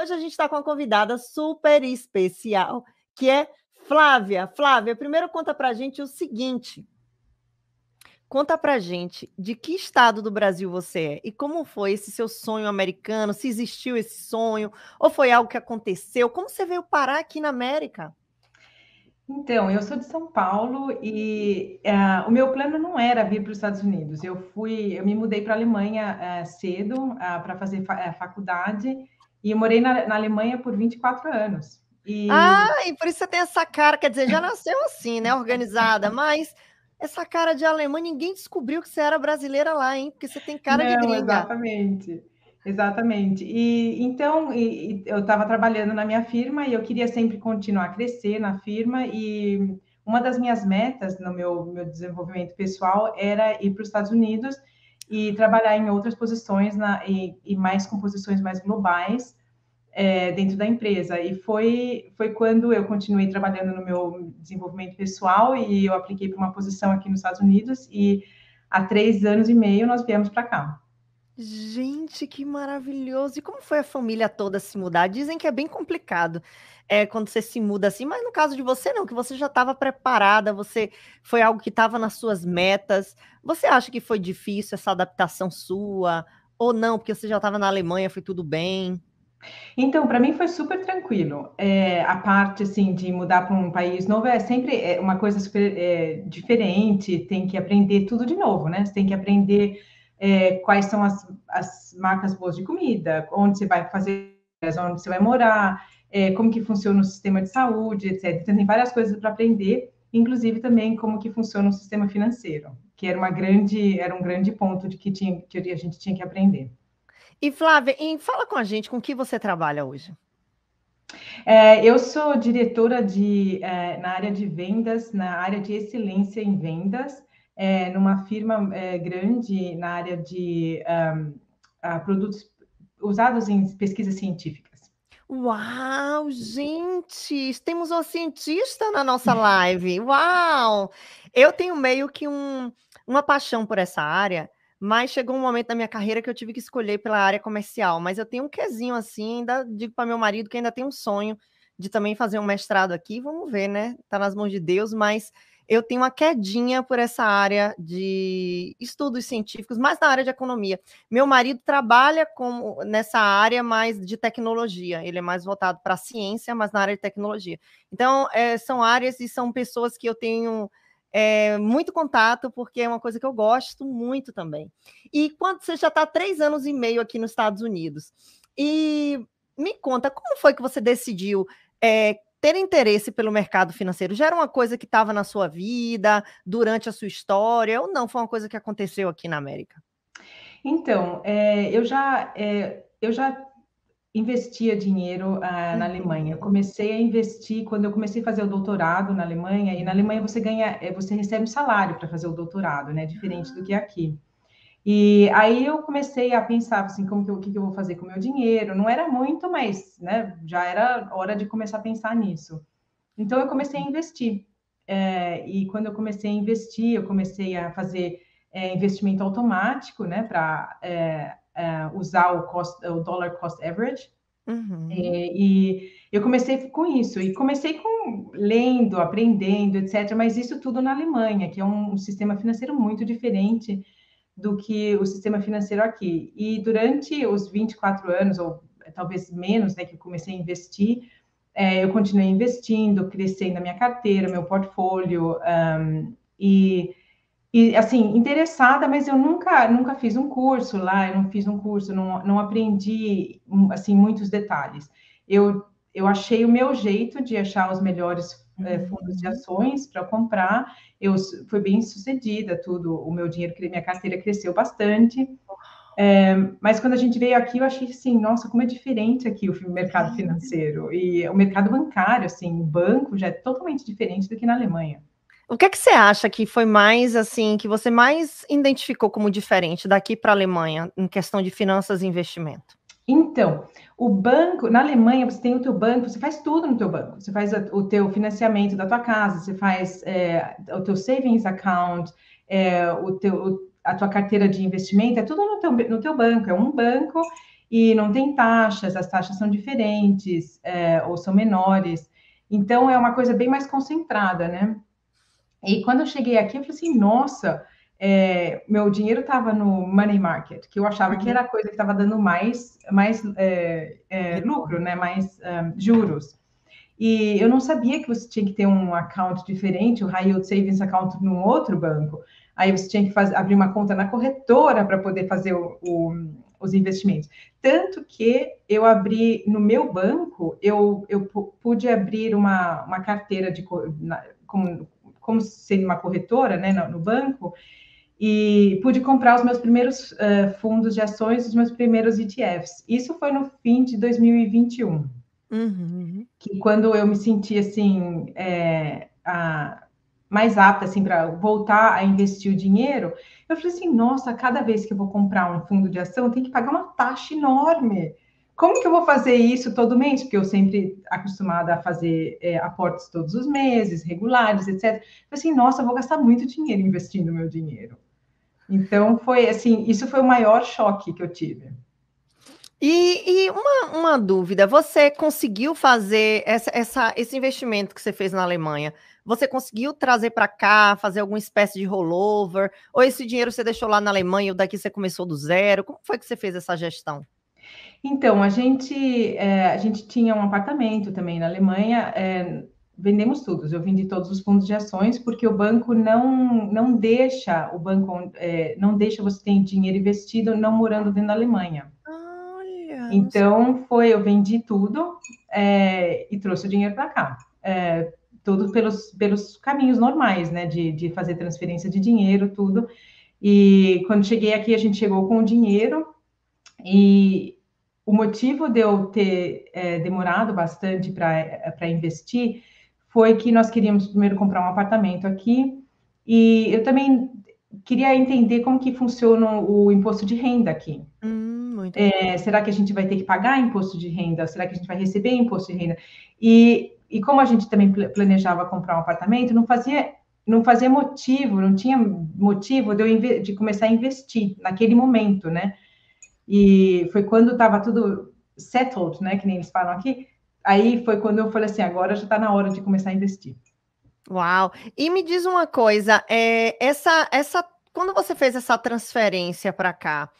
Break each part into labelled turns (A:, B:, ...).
A: Hoje a gente está com uma convidada super especial, que é Flávia. Flávia, primeiro conta para a gente o seguinte. Conta para a gente de que estado do Brasil você é e como foi esse seu sonho americano, se existiu esse sonho, ou foi algo que aconteceu, como você veio parar aqui na América? Então, eu sou
B: de São Paulo e uh, o meu plano não era vir para os Estados Unidos. Eu fui, eu me mudei para a Alemanha uh, cedo uh, ah, para fazer fa eh, faculdade e morei na, na Alemanha por 24 anos. E... Ah,
A: e por isso você tem essa cara, quer dizer, já nasceu assim, né? Organizada, mas essa cara de alemã, ninguém descobriu que você era brasileira lá, hein? Porque você tem cara Não, de gringa.
B: Exatamente, exatamente. E então e, e eu estava trabalhando na minha firma e eu queria sempre continuar a crescer na firma e uma das minhas metas no meu, meu desenvolvimento pessoal era ir para os Estados Unidos e trabalhar em outras posições na, e, e mais com posições mais globais é, dentro da empresa. E foi, foi quando eu continuei trabalhando no meu desenvolvimento pessoal e eu apliquei para uma posição aqui nos Estados Unidos e há três anos e meio nós viemos para cá.
A: Gente, que maravilhoso! E como foi a família toda se mudar? Dizem que é bem complicado é, quando você se muda assim, mas no caso de você, não, que você já estava preparada, você foi algo que estava nas suas metas. Você acha que foi difícil essa adaptação sua? Ou não, porque você já estava na Alemanha, foi tudo bem?
B: Então, para mim foi super tranquilo. É, a parte assim de mudar para um país novo é sempre é, uma coisa super é, diferente. Tem que aprender tudo de novo, né? Você tem que aprender é, quais são as, as marcas boas de comida, onde você vai fazer, onde você vai morar, é, como que funciona o sistema de saúde, etc. Então, tem várias coisas para aprender, inclusive também como que funciona o sistema financeiro, que era, uma grande, era um grande ponto de que, tinha, que a gente tinha que aprender.
A: E Flávia, fala com a gente, com que você trabalha hoje?
B: É, eu sou diretora de, é, na área de vendas, na área de excelência em vendas, é, numa firma é, grande na área de um, produtos usados em pesquisas científicas.
A: Uau, gente! Temos uma cientista na nossa live. Uau! Eu tenho meio que um, uma paixão por essa área, mas chegou um momento da minha carreira que eu tive que escolher pela área comercial. Mas eu tenho um quesinho assim, ainda digo para meu marido que ainda tem um sonho de também fazer um mestrado aqui. Vamos ver, né? Tá nas mãos de Deus, mas eu tenho uma quedinha por essa área de estudos científicos, mas na área de economia. Meu marido trabalha nessa área mais de tecnologia, ele é mais voltado para a ciência, mas na área de tecnologia. Então, é, são áreas e são pessoas que eu tenho é, muito contato, porque é uma coisa que eu gosto muito também. E quando você já está três anos e meio aqui nos Estados Unidos, e me conta, como foi que você decidiu é, ter interesse pelo mercado financeiro já era uma coisa que estava na sua vida, durante a sua história, ou não? Foi uma coisa que aconteceu aqui na América?
B: Então, é, eu já. É, eu já investia dinheiro uh, na uhum. Alemanha. Eu comecei a investir quando eu comecei a fazer o doutorado na Alemanha, e na Alemanha você ganha, é, você recebe um salário para fazer o doutorado, né? Diferente do que aqui. E aí eu comecei a pensar assim, como que, o que, que eu vou fazer com o meu dinheiro? Não era muito, mas né, já era hora de começar a pensar nisso. Então eu comecei a investir. É, e quando eu comecei a investir, eu comecei a fazer é, investimento automático, né, para é, é, usar o, cost, o dollar cost average. Uhum. É, e eu comecei com isso e comecei com lendo, aprendendo, etc. Mas isso tudo na Alemanha, que é um, um sistema financeiro muito diferente do que o sistema financeiro aqui. E durante os 24 anos, ou é, talvez menos, né, que eu comecei a investir, é, eu continuei investindo, crescendo a minha carteira, meu portfólio, um, e, e, assim, interessada, mas eu nunca, nunca fiz um curso lá, eu não fiz um curso, não, não aprendi, assim, muitos detalhes. Eu, eu achei o meu jeito de achar os melhores é, uhum. fundos de ações para comprar. Eu fui bem sucedida, tudo. O meu dinheiro, minha carteira cresceu bastante. É, mas quando a gente veio aqui, eu achei assim, nossa, como é diferente aqui o mercado uhum. financeiro e o mercado bancário, assim, o banco já é totalmente diferente do que na Alemanha.
A: O que é que você acha que foi mais assim, que você mais identificou como diferente daqui para a Alemanha em questão de finanças e investimento?
B: Então, o banco, na Alemanha, você tem o teu banco, você faz tudo no teu banco. Você faz o teu financiamento da tua casa, você faz é, o teu savings account, é, o teu, a tua carteira de investimento, é tudo no teu, no teu banco. É um banco e não tem taxas, as taxas são diferentes é, ou são menores. Então, é uma coisa bem mais concentrada, né? E quando eu cheguei aqui, eu falei assim, nossa é, meu dinheiro estava no money market, que eu achava que uhum. era a coisa que estava dando mais, mais é, é, lucro, né? mais é, juros. E eu não sabia que você tinha que ter um account diferente, o high yield savings account num outro banco. Aí você tinha que fazer, abrir uma conta na corretora para poder fazer o, o, os investimentos. Tanto que eu abri no meu banco, eu, eu pude abrir uma, uma carteira de na, como, como sendo uma corretora né, no, no banco, e pude comprar os meus primeiros uh, fundos de ações, os meus primeiros ETFs. Isso foi no fim de 2021, uhum, uhum, que quando eu me senti assim é, a, mais apta assim para voltar a investir o dinheiro, eu falei assim, nossa, cada vez que eu vou comprar um fundo de ação, tenho que pagar uma taxa enorme. Como que eu vou fazer isso todo mês? Porque eu sempre acostumada a fazer é, aportes todos os meses, regulares, etc. Eu falei assim, nossa, eu vou gastar muito dinheiro investindo meu dinheiro. Então, foi assim, isso foi o maior choque que eu tive.
A: E, e uma, uma, dúvida, você conseguiu fazer essa, essa, esse investimento que você fez na Alemanha? Você conseguiu trazer para cá, fazer alguma espécie de rollover? Ou esse dinheiro você deixou lá na Alemanha, ou daqui você começou do zero? Como foi que você fez essa gestão?
B: Então, a gente, é, a gente tinha um apartamento também na Alemanha. É, vendemos todos, eu vendi todos os fundos de ações, porque o banco não, não deixa, o banco é, não deixa você ter dinheiro investido não morando dentro da Alemanha. Olha, então foi, eu vendi tudo é, e trouxe o dinheiro para cá. É, tudo pelos, pelos caminhos normais, né? De, de fazer transferência de dinheiro, tudo. E quando cheguei aqui, a gente chegou com o dinheiro e o motivo de eu ter é, demorado bastante para investir foi que nós queríamos primeiro comprar um apartamento aqui e eu também queria entender como que funciona o imposto de renda aqui.
A: Hum, é,
B: será que a gente vai ter que pagar imposto de renda? Será que a gente vai receber imposto de renda? E, e como a gente também planejava comprar um apartamento, não fazia não fazia motivo, não tinha motivo de, eu de começar a investir naquele momento, né? E foi quando estava tudo settled, né, que nem eles falam aqui, Aí foi quando eu falei assim: agora já está na hora de começar a investir.
A: Uau! E me diz uma coisa: é, essa, essa, quando você fez essa transferência para cá,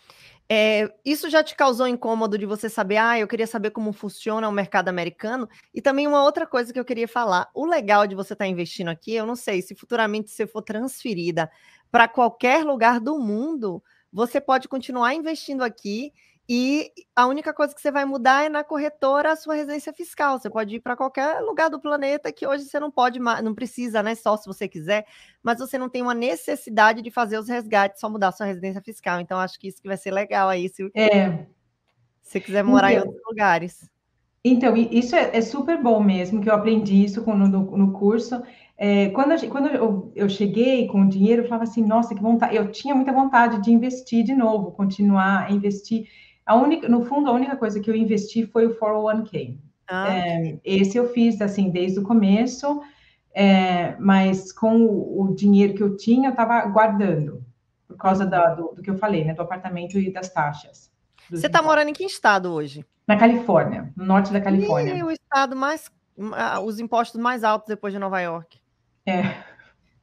A: é, isso já te causou incômodo de você saber, ah, eu queria saber como funciona o mercado americano? E também uma outra coisa que eu queria falar: o legal de você estar tá investindo aqui, eu não sei se futuramente você for transferida para qualquer lugar do mundo, você pode continuar investindo aqui e a única coisa que você vai mudar é na corretora a sua residência fiscal. Você pode ir para qualquer lugar do planeta que hoje você não pode, não precisa, né? Só se você quiser, mas você não tem uma necessidade de fazer os resgates, só mudar a sua residência fiscal. Então, acho que isso que vai ser legal aí, se é. você quiser morar então, em outros lugares.
B: Então, isso é, é, super bom mesmo, que eu aprendi isso no, no, no curso. É, quando, quando eu, eu, cheguei com o dinheiro, eu falava assim, nossa, que vontade. Eu tinha muita vontade de investir de novo, continuar a investir. A única, no fundo, a única coisa que eu investi foi o 401k. Ah, é, esse eu fiz assim desde o começo, é, mas com o, o, dinheiro que eu tinha, eu estava guardando por causa da, do, do, que eu falei, né, do apartamento e das taxas. Você está morando em que estado hoje? Na Califórnia, no norte da Califórnia. E
A: o estado mais, os impostos mais altos depois de Nova York. É.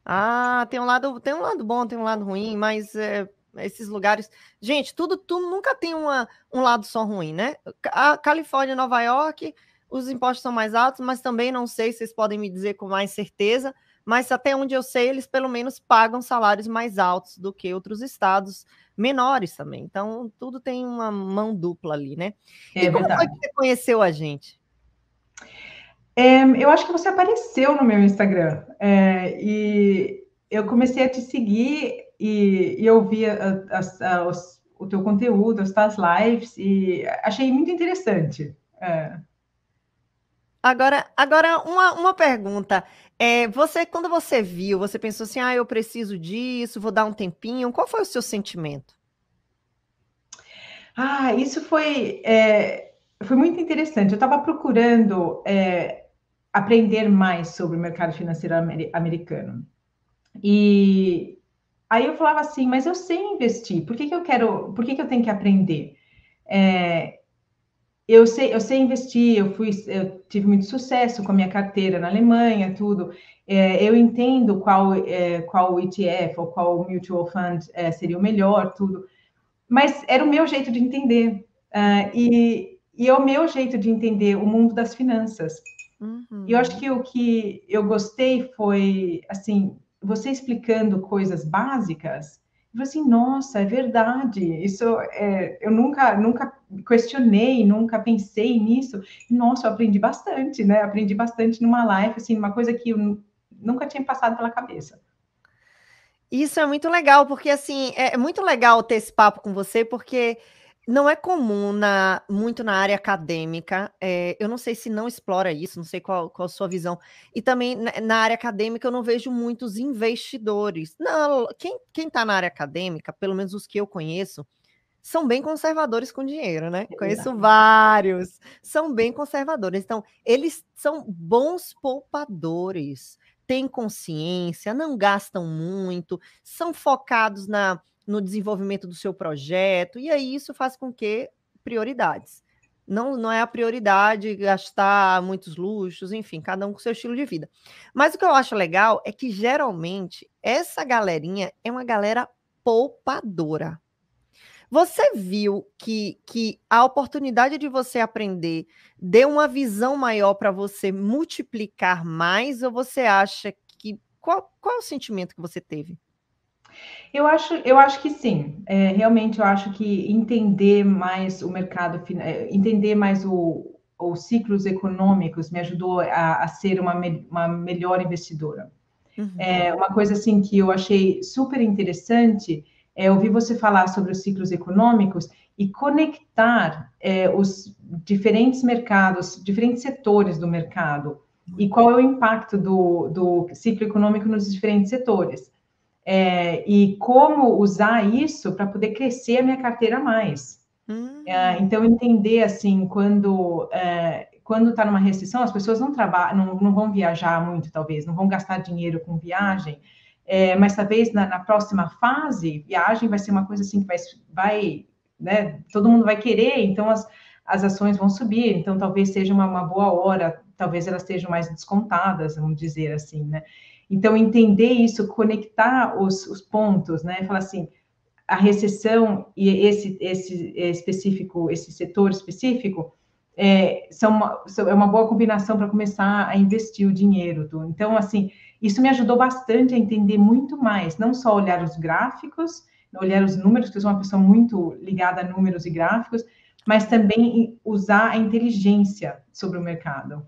A: Ah, tem um lado, tem um lado bom, tem um lado ruim, mas é, esses lugares. Gente, tudo, tudo nunca tem uma, um lado só ruim, né? A Califórnia, Nova York, os impostos são mais altos, mas também não sei, vocês podem me dizer com mais certeza, mas até onde eu sei, eles pelo menos pagam salários mais altos do que outros estados menores também. Então, tudo tem uma mão dupla ali, né? É e como verdade. foi que você conheceu a gente? É, eu acho que você apareceu no meu Instagram. É,
B: e eu comecei a te seguir e, e eu vi a, a, a, os,
A: o teu conteúdo, as tuas lives, e achei muito interessante. É. Agora, agora uma, uma pergunta. É, você, quando você viu, você pensou assim, ah, eu preciso disso, vou dar um tempinho. Qual foi o seu sentimento? Ah, isso foi, é, foi muito interessante. Eu estava
B: procurando é, aprender mais sobre o mercado financeiro amer americano. E Aí eu falava assim, mas eu sei investir, por que, que eu quero, por que, que eu tenho que aprender? É, eu sei, eu sei investir, eu fui, eu tive muito sucesso com a minha carteira na Alemanha, tudo. É, eu entendo qual é, qual ETF ou qual mutual fund é, seria o melhor, tudo. Mas era o meu jeito de entender uh, e, e é o meu jeito de entender o mundo das finanças. Uhum. E eu acho que o que eu gostei foi assim você explicando coisas básicas, eu assim, nossa, é verdade, isso é, eu nunca, nunca questionei, nunca pensei nisso. Nossa, eu aprendi bastante, né? Aprendi bastante numa live, assim, uma coisa que eu nunca tinha passado pela cabeça.
A: Isso é muito legal, porque assim, é, é muito legal ter esse papo com você, porque não é comum na, muito na área acadêmica. É, eu não sei se não explora isso, não sei qual, qual a sua visão. E também na, na área acadêmica eu não vejo muitos investidores. Não, quem está na área acadêmica, pelo menos os que eu conheço, são bem conservadores com dinheiro, né? É Conheço vários, são bem conservadores. Então, eles são bons poupadores, têm consciência, não gastam muito, são focados na no desenvolvimento do seu projeto, e aí isso faz com que prioridades. Não, não é a prioridade gastar muitos luxos, enfim, cada um com seu estilo de vida. Mas o que eu acho legal é que geralmente essa galerinha é uma galera poupadora. Você viu que, que a oportunidade de você aprender deu uma visão maior para você multiplicar mais? Ou você acha que. Qual, qual é o sentimento que você teve?
B: Eu acho, eu acho que sim. É, realmente, eu acho que entender mais o mercado, é, entender mais o, os ciclos econômicos me ajudou a, a ser uma, me, uma melhor investidora. Uhum. É, uma coisa assim que eu achei super interessante é ouvir você falar sobre os ciclos econômicos e conectar é, os diferentes mercados, diferentes setores do mercado e qual é o impacto do, do ciclo econômico nos diferentes setores é, e como usar isso para poder crescer a minha carteira mais. Hum. É, então, entender assim, quando é, quando está numa restrição, as pessoas não trabalham, não, não, vão viajar muito, talvez, não vão gastar dinheiro com viagem, é, mas talvez na, na, próxima fase, viagem vai ser uma coisa assim que vai, vai né, todo mundo vai querer, então as, as ações vão subir, então talvez seja uma, uma boa hora, talvez elas estejam mais descontadas, vamos dizer assim, né? Então, entender isso, conectar os, os pontos, né? Falar assim, a recessão e esse, esse é específico, esse setor específico, é, são uma, é uma boa combinação para começar a investir o dinheiro. então, assim, isso me ajudou bastante a entender muito mais, não só olhar os gráficos, olhar os números, que eu sou uma pessoa muito ligada a números e gráficos, mas também usar a inteligência sobre
A: o mercado.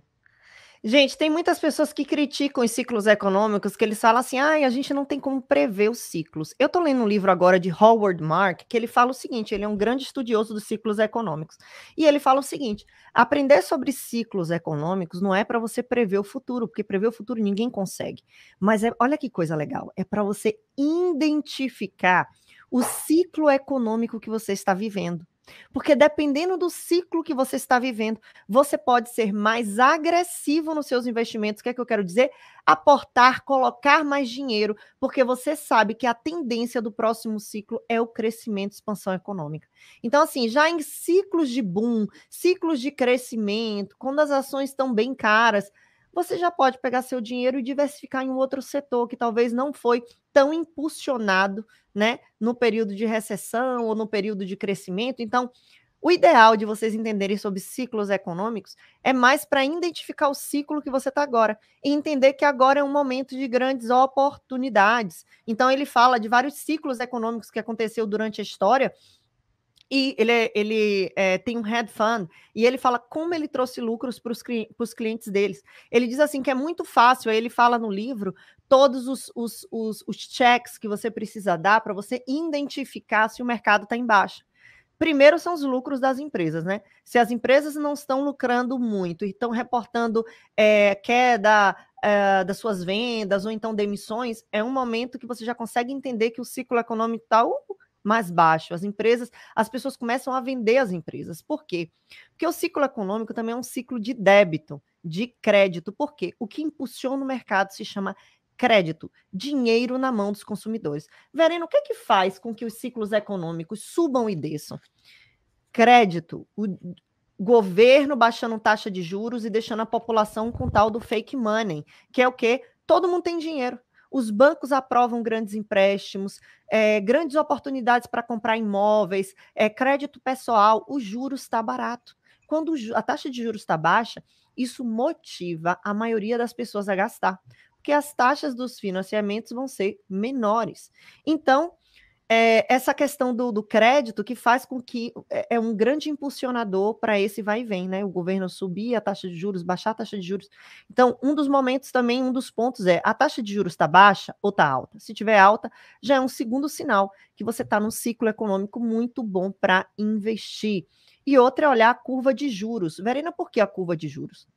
A: Gente, tem muitas pessoas que criticam os ciclos econômicos, que eles falam assim, ah, a gente não tem como prever os ciclos. Eu estou lendo um livro agora de Howard Mark, que ele fala o seguinte, ele é um grande estudioso dos ciclos econômicos, e ele fala o seguinte, aprender sobre ciclos econômicos não é para você prever o futuro, porque prever o futuro ninguém consegue, mas é, olha que coisa legal, é para você identificar o ciclo econômico que você está vivendo. Porque dependendo do ciclo que você está vivendo, você pode ser mais agressivo nos seus investimentos. O que é que eu quero dizer? Aportar, colocar mais dinheiro, porque você sabe que a tendência do próximo ciclo é o crescimento, expansão econômica. Então, assim, já em ciclos de boom, ciclos de crescimento, quando as ações estão bem caras, você já pode pegar seu dinheiro e diversificar em um outro setor que talvez não foi tão impulsionado, né, no período de recessão ou no período de crescimento. Então, o ideal de vocês entenderem sobre ciclos econômicos é mais para identificar o ciclo que você está agora e entender que agora é um momento de grandes oportunidades. Então, ele fala de vários ciclos econômicos que aconteceu durante a história e ele, é, ele é, tem um head fund e ele fala como ele trouxe lucros para os clientes deles. Ele diz assim que é muito fácil, aí ele fala no livro todos os, os, os, os checks que você precisa dar para você identificar se o mercado está em baixo. Primeiro são os lucros das empresas, né? Se as empresas não estão lucrando muito e estão reportando é, queda é, das suas vendas ou então demissões, é um momento que você já consegue entender que o ciclo econômico está uh, mais baixo. As empresas, as pessoas começam a vender as empresas. Por quê? Porque o ciclo econômico também é um ciclo de débito, de crédito. Por quê? O que impulsiona o mercado se chama crédito, dinheiro na mão dos consumidores. Verena, o que é que faz com que os ciclos econômicos subam e desçam? Crédito, o governo baixando taxa de juros e deixando a população com tal do fake money, que é o quê? Todo mundo tem dinheiro os bancos aprovam grandes empréstimos, é, grandes oportunidades para comprar imóveis, é, crédito pessoal, o juros está barato. Quando a taxa de juros está baixa, isso motiva a maioria das pessoas a gastar, porque as taxas dos financiamentos vão ser menores. Então, é, essa questão do, do, crédito que faz com que é, é um grande impulsionador para esse vai e vem, né? O governo subir a taxa de juros, baixar a taxa de juros. Então, um dos momentos também, um dos pontos é a taxa de juros está baixa ou está alta? Se tiver alta, já é um segundo sinal que você está num ciclo econômico muito bom para investir. E outra é olhar a curva de juros. Verena, por que a curva de juros?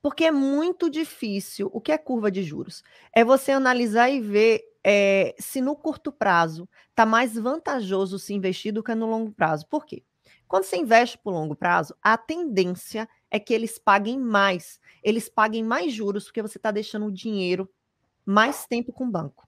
A: Porque é muito difícil. O que é curva de juros? É você analisar e ver é, se no curto prazo está mais vantajoso se investir do que no longo prazo. Por quê? Quando você investe para o longo prazo, a tendência é que eles paguem mais. Eles paguem mais juros porque você está deixando o dinheiro mais tempo com o banco.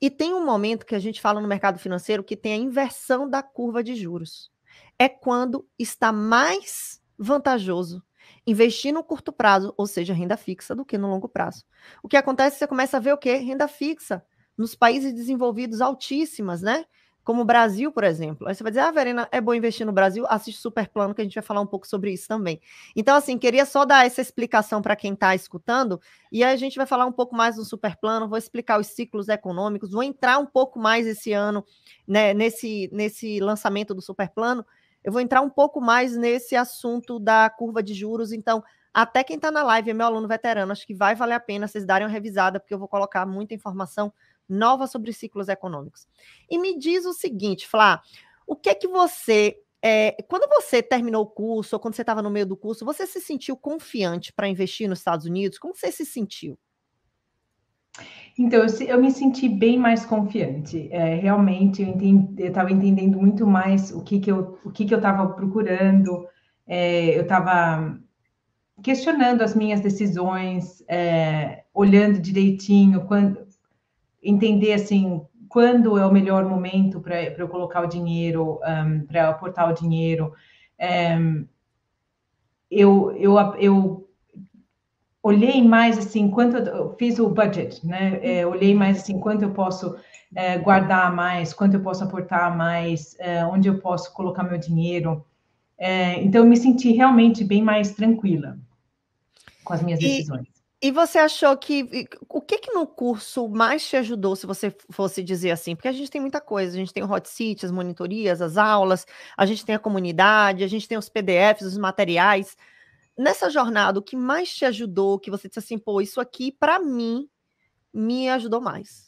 A: E tem um momento que a gente fala no mercado financeiro que tem a inversão da curva de juros. É quando está mais vantajoso investir no curto prazo, ou seja, renda fixa, do que no longo prazo. O que acontece? Você começa a ver o quê? Renda fixa nos países desenvolvidos altíssimas, né? Como o Brasil, por exemplo. Aí você vai dizer, ah, Verena, é bom investir no Brasil? Assiste Superplano, que a gente vai falar um pouco sobre isso também. Então, assim, queria só dar essa explicação para quem está escutando, e aí a gente vai falar um pouco mais do Superplano, vou explicar os ciclos econômicos, vou entrar um pouco mais esse ano, né, nesse, nesse lançamento do Superplano, eu vou entrar um pouco mais nesse assunto da curva de juros, então até quem está na live é meu aluno veterano, acho que vai valer a pena vocês darem uma revisada, porque eu vou colocar muita informação nova sobre ciclos econômicos. E me diz o seguinte, Flá, o que é que você. É, quando você terminou o curso, ou quando você estava no meio do curso, você se sentiu confiante para investir nos Estados Unidos? Como você se sentiu?
B: Então, eu, me senti bem mais confiante. É, realmente, eu estava entendendo muito mais o que, que eu o que, que eu estava procurando. É, eu estava questionando as minhas decisões, é, olhando direitinho quando, entender assim quando é o melhor momento para eu colocar o dinheiro, um, para aportar o dinheiro. Um, eu, eu, eu olhei mais assim quanto eu fiz o budget, né? É, uhum. olhei mais assim quanto eu posso é, guardar mais, quanto eu posso aportar mais, é, onde eu posso colocar meu dinheiro. É, então eu me senti realmente bem mais tranquila com as minhas e, decisões.
A: E você achou que. O que que no curso mais te ajudou, se você fosse dizer assim? Porque a gente tem muita coisa. A gente tem o hot seat, as monitorias, as aulas, a gente tem a comunidade, a gente tem os PDFs, os materiais. Nessa jornada, o que mais te ajudou, que você disse assim, pô, isso aqui, para mim, me ajudou mais?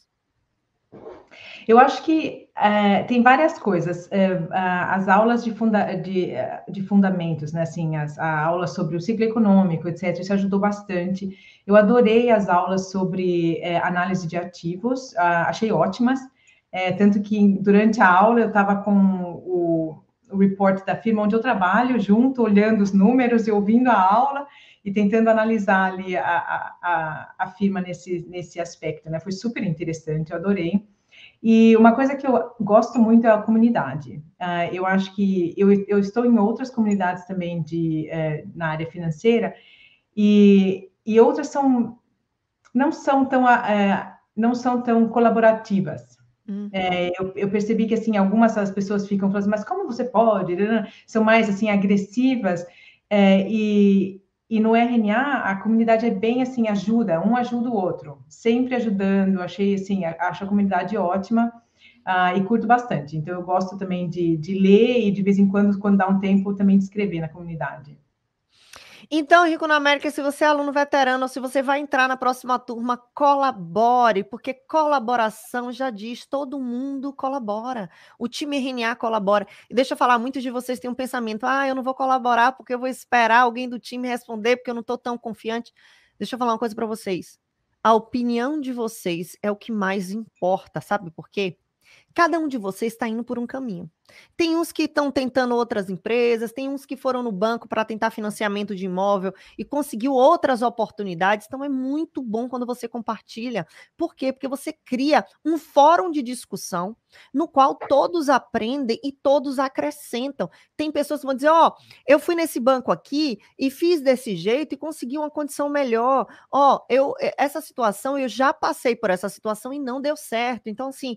B: Eu acho que é, tem várias coisas. É, as aulas de, funda, de, é, de, fundamentos, né? Assim, as, a aula sobre o ciclo econômico, etc., isso ajudou bastante. Eu adorei as aulas sobre análise de ativos, achei ótimas. tanto que durante a aula eu estava com o, o report da firma onde eu trabalho, junto, olhando os números e ouvindo a aula e tentando analisar ali a, a, a firma nesse, nesse aspecto, né? Foi super interessante, eu adorei. E uma coisa que eu gosto muito é a comunidade. Uh, eu acho que eu, eu estou em outras comunidades também de, uh, na área financeira e, e outras são não são tão uh, não são tão colaborativas. Uhum. É, eu, eu, percebi que assim algumas das pessoas ficam falando, assim, mas como você pode? São mais assim agressivas é, e e no RNA, a comunidade é bem assim, ajuda, um ajuda o outro, sempre ajudando. Achei assim, acho a comunidade ótima uh, e curto bastante. Então, eu gosto também de, de ler e de vez em quando, quando dá um tempo, também de escrever na comunidade.
A: Então, Rico na América, se você é aluno veterano ou se você vai entrar na próxima turma, colabore, porque colaboração já diz, todo mundo colabora. O time RNA colabora. E deixa eu falar, muitos de vocês têm um pensamento: ah, eu não vou colaborar porque eu vou esperar alguém do time responder, porque eu não estou tão confiante. Deixa eu falar uma coisa para vocês. A opinião de vocês é o que mais importa, sabe por quê? Cada um de vocês está indo por um caminho. Tem uns que estão tentando outras empresas, tem uns que foram no banco para tentar financiamento de imóvel e conseguiu outras oportunidades. Então é muito bom quando você compartilha. Por quê? Porque você cria um fórum de discussão no qual todos aprendem e todos acrescentam. Tem pessoas que vão dizer: "Ó, oh, eu fui nesse banco aqui e fiz desse jeito e consegui uma condição melhor. Ó, oh, eu essa situação eu já passei por essa situação e não deu certo". Então assim,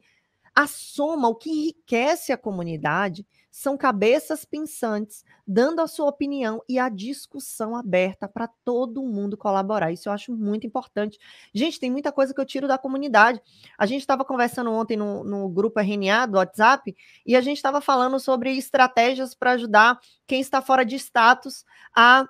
A: a soma, o que enriquece a comunidade, são cabeças pensantes, dando a sua opinião e a discussão aberta para todo mundo colaborar. Isso eu acho muito importante. Gente, tem muita coisa que eu tiro da comunidade. A gente estava conversando ontem no, no, grupo RNA do WhatsApp e a gente estava falando sobre estratégias para ajudar quem está fora de status a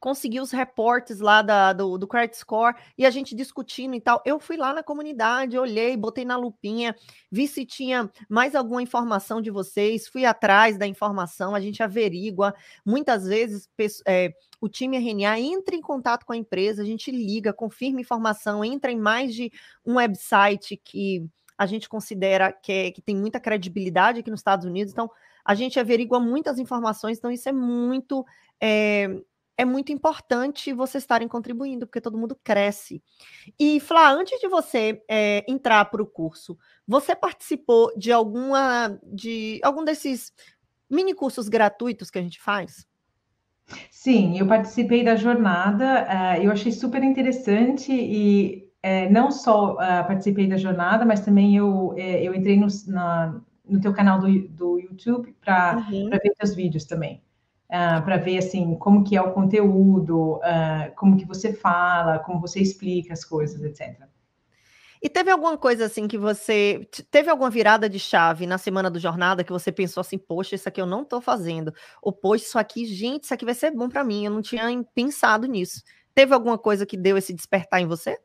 A: conseguir os reportes lá da, do, do credit score e a gente discutindo e tal. Eu fui lá na comunidade, olhei, botei na lupinha, vi se tinha mais alguma informação de vocês, fui atrás da informação, a gente averigua. Muitas vezes é, o time RNA entra em contato com a empresa, a gente liga, confirma informação, entra em mais de um website que a gente considera que, é, que tem muita credibilidade aqui nos Estados Unidos, então a gente averigua muitas informações, então isso é muito é, é muito importante vocês estarem contribuindo, porque todo mundo cresce. E, Flá, antes de você é, entrar para o curso, você participou de alguma de algum desses mini cursos gratuitos que a gente faz? Sim, eu
B: participei da jornada, uh, eu achei super interessante e é, não só uh, participei da jornada, mas também eu, eu entrei no, na, no teu canal do, do YouTube para uhum. ver teus vídeos também. Uh, ah, para ver assim como que é o conteúdo, uh, como que você fala, como você explica as coisas, etc.
A: E teve alguma coisa assim que você teve alguma virada de chave na semana do jornada que você pensou assim, poxa, isso aqui eu não estou fazendo, ou poxa, isso aqui, gente, isso aqui vai ser bom para mim, eu não tinha pensado nisso. Teve alguma coisa que deu esse despertar em você?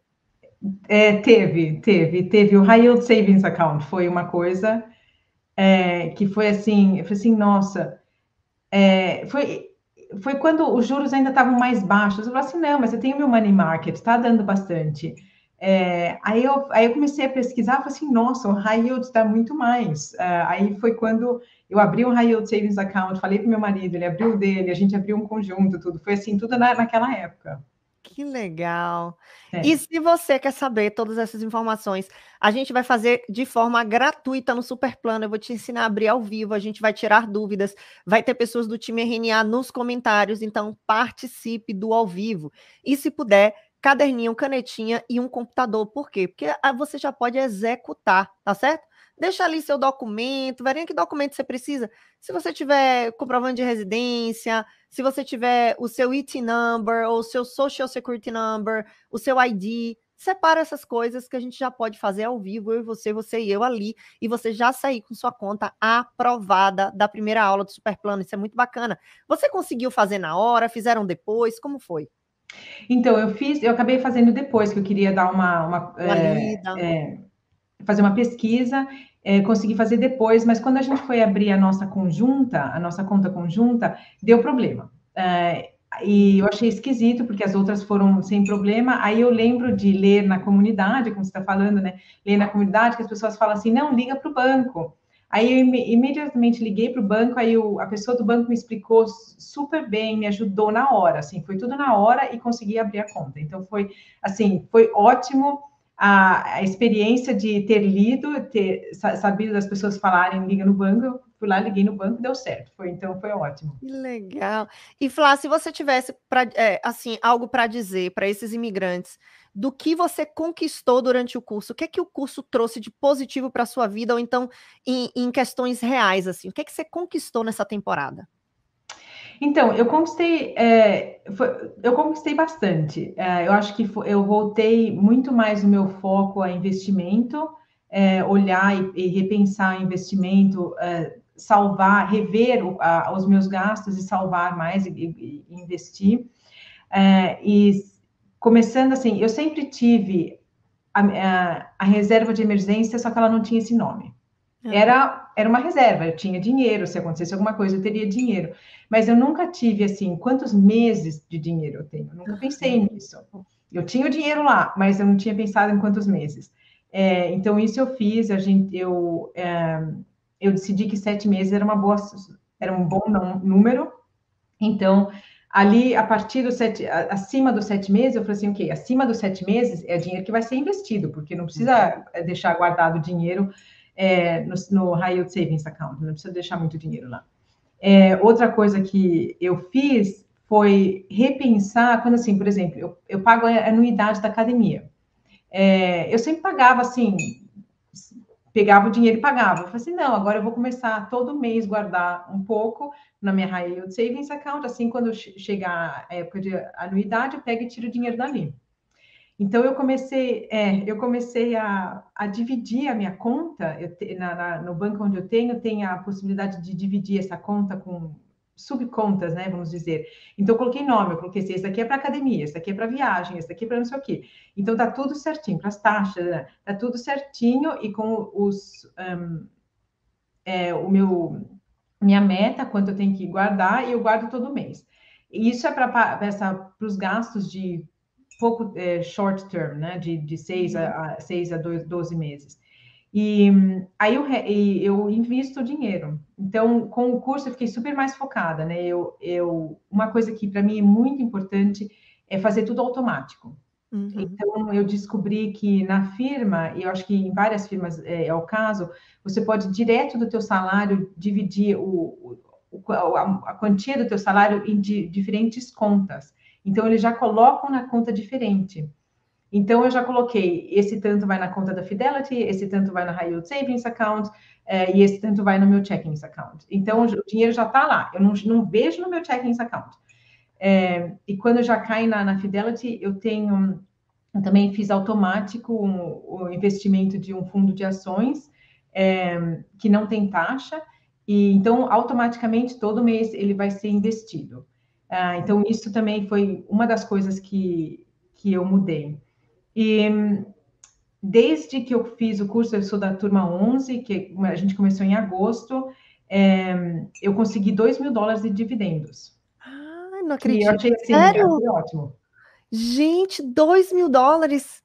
A: É,
B: teve, teve, teve o High Yield Savings Account foi uma coisa é, que foi assim, eu falei assim, nossa, é, foi, foi quando os juros ainda estavam mais baixos. Eu falei assim, não, mas eu tenho meu money market, está dando bastante. É, aí, eu, aí eu comecei a pesquisar, falei assim, nossa, o high yield está muito mais. É, aí foi quando eu abri um high yield savings account, falei para meu marido, ele abriu dele, a gente abriu um conjunto, tudo. Foi assim, tudo na, naquela época
A: que legal. É. E se você quer saber todas essas informações, a gente vai fazer de forma gratuita no Superplano. Eu vou te ensinar a abrir ao vivo, a gente vai tirar dúvidas, vai ter pessoas do time RNA nos comentários, então participe do ao vivo. E se puder, caderninho, canetinha e um computador. Por quê? Porque ah, você já pode executar, tá certo? Deixa ali seu documento, Verinha, que documento você precisa? Se você tiver comprovante de residência, se você tiver o seu IT number ou o seu Social Security number, o seu ID, separa essas coisas que a gente já pode fazer ao vivo, eu e você, você e eu ali, e você já sair com sua conta aprovada da primeira aula do Superplano. Isso é muito bacana. Você conseguiu fazer na hora? Fizeram depois? Como foi? Então, eu fiz, eu acabei
B: fazendo depois, que eu queria dar uma, uma, uma é, é, fazer uma pesquisa, é, consegui fazer depois, mas quando a gente foi abrir a nossa conjunta, a nossa conta conjunta, deu problema. É, e eu achei esquisito, porque as outras foram sem problema. Aí eu lembro de ler na comunidade, como você está falando, né? Ler na comunidade que as pessoas falam assim: não, liga para o banco. Aí eu im imediatamente liguei para o banco, aí a pessoa do banco me explicou super bem, me ajudou na hora, assim, foi tudo na hora e consegui abrir a conta. Então foi, assim, foi ótimo a, a experiência de ter lido, ter sabido das pessoas falarem, liga no banco, fui lá, liguei no banco, deu certo. Foi então foi ótimo. Que
A: legal. E Flá, se você tivesse pra, é, assim algo para dizer para esses imigrantes do que você conquistou durante o curso, o que é que o curso trouxe de positivo para sua vida ou então em, em, questões reais assim, o que é que você conquistou nessa temporada? Então, eu conquistei, é,
B: foi, eu conquistei bastante. É, eu acho que foi, eu voltei muito mais o meu foco a investimento, é, olhar e, e, repensar investimento, é, salvar, rever o, a, os meus gastos e salvar mais e, e, investir. É, e começando assim, eu sempre tive a, a, a reserva de emergência, só que ela não tinha esse nome. É. Era, era uma reserva, eu tinha dinheiro, se acontecesse alguma coisa, eu teria dinheiro. Mas eu nunca tive assim, quantos meses de dinheiro eu tenho? Eu nunca pensei uhum. nisso. Eu tinha o dinheiro lá, mas eu não tinha pensado em quantos meses. É, então, isso eu fiz, a gente, eu, é, eu decidi que sete meses era uma boa, era um bom número. Então, ali, a partir do sete, acima dos sete meses, eu falei assim, ok, acima dos sete meses é dinheiro que vai ser investido, porque não precisa uhum. deixar guardado o dinheiro é, no, no High Yield Savings Account, não precisa deixar muito dinheiro lá. É, outra coisa que eu fiz foi repensar, quando assim, por exemplo, eu, eu pago a anuidade da academia. É, eu sempre pagava assim, pegava o dinheiro e pagava. Eu falei assim, não, agora eu vou começar todo mês guardar um pouco na minha high yield savings account, assim, quando chegar a época de anuidade, eu pego e tiro o dinheiro dali. Então eu comecei, é, eu comecei a, a, dividir a minha conta. Te, na, na, no banco onde eu tenho, tem a possibilidade de dividir essa conta com subcontas, né? Vamos dizer. Então eu coloquei nome, eu coloquei assim, esse daqui é para academia, esse daqui é para viagem, esse daqui é para não sei o quê. Então tá tudo certinho, para as taxas, né? tá tudo certinho e com os um, é, o meu minha meta, quanto eu tenho que guardar, e eu guardo todo mês. E isso é para os gastos de pouco é, short term, né? De, de seis, a, uhum. a, seis a dois, 12 meses. E aí eu, eu invisto dinheiro. Então, com o curso, eu fiquei super mais focada, né? Eu, eu, uma coisa que para mim é muito importante é fazer tudo automático. Uhum. Então, eu descobri que na firma, e eu acho que em várias firmas é, é o caso, você pode, direto do teu salário, dividir o, o a, a quantia do teu salário em di, diferentes contas. Então, eles já colocam na conta diferente. Então, eu já coloquei, esse tanto vai na conta da Fidelity, esse tanto vai na High Yield Savings Account, eh, e esse tanto vai no meu Checkings Account. Então, o dinheiro já está lá, eu não, não, vejo no meu Checkings Account. É, e quando já cai na, na Fidelity, eu tenho... Eu também fiz automático o um, um investimento de um fundo de ações é, que não tem taxa, e então automaticamente todo mês ele vai ser investido. Ah, então, isso também foi uma das coisas que, que eu mudei. E desde que eu fiz o curso, eu sou da turma 11, que a gente começou em agosto, é, eu consegui 2 mil dólares de dividendos.
A: Ah, não acredito. E eu achei assim, Sério? É ah, ótimo. Gente, 2 mil dólares.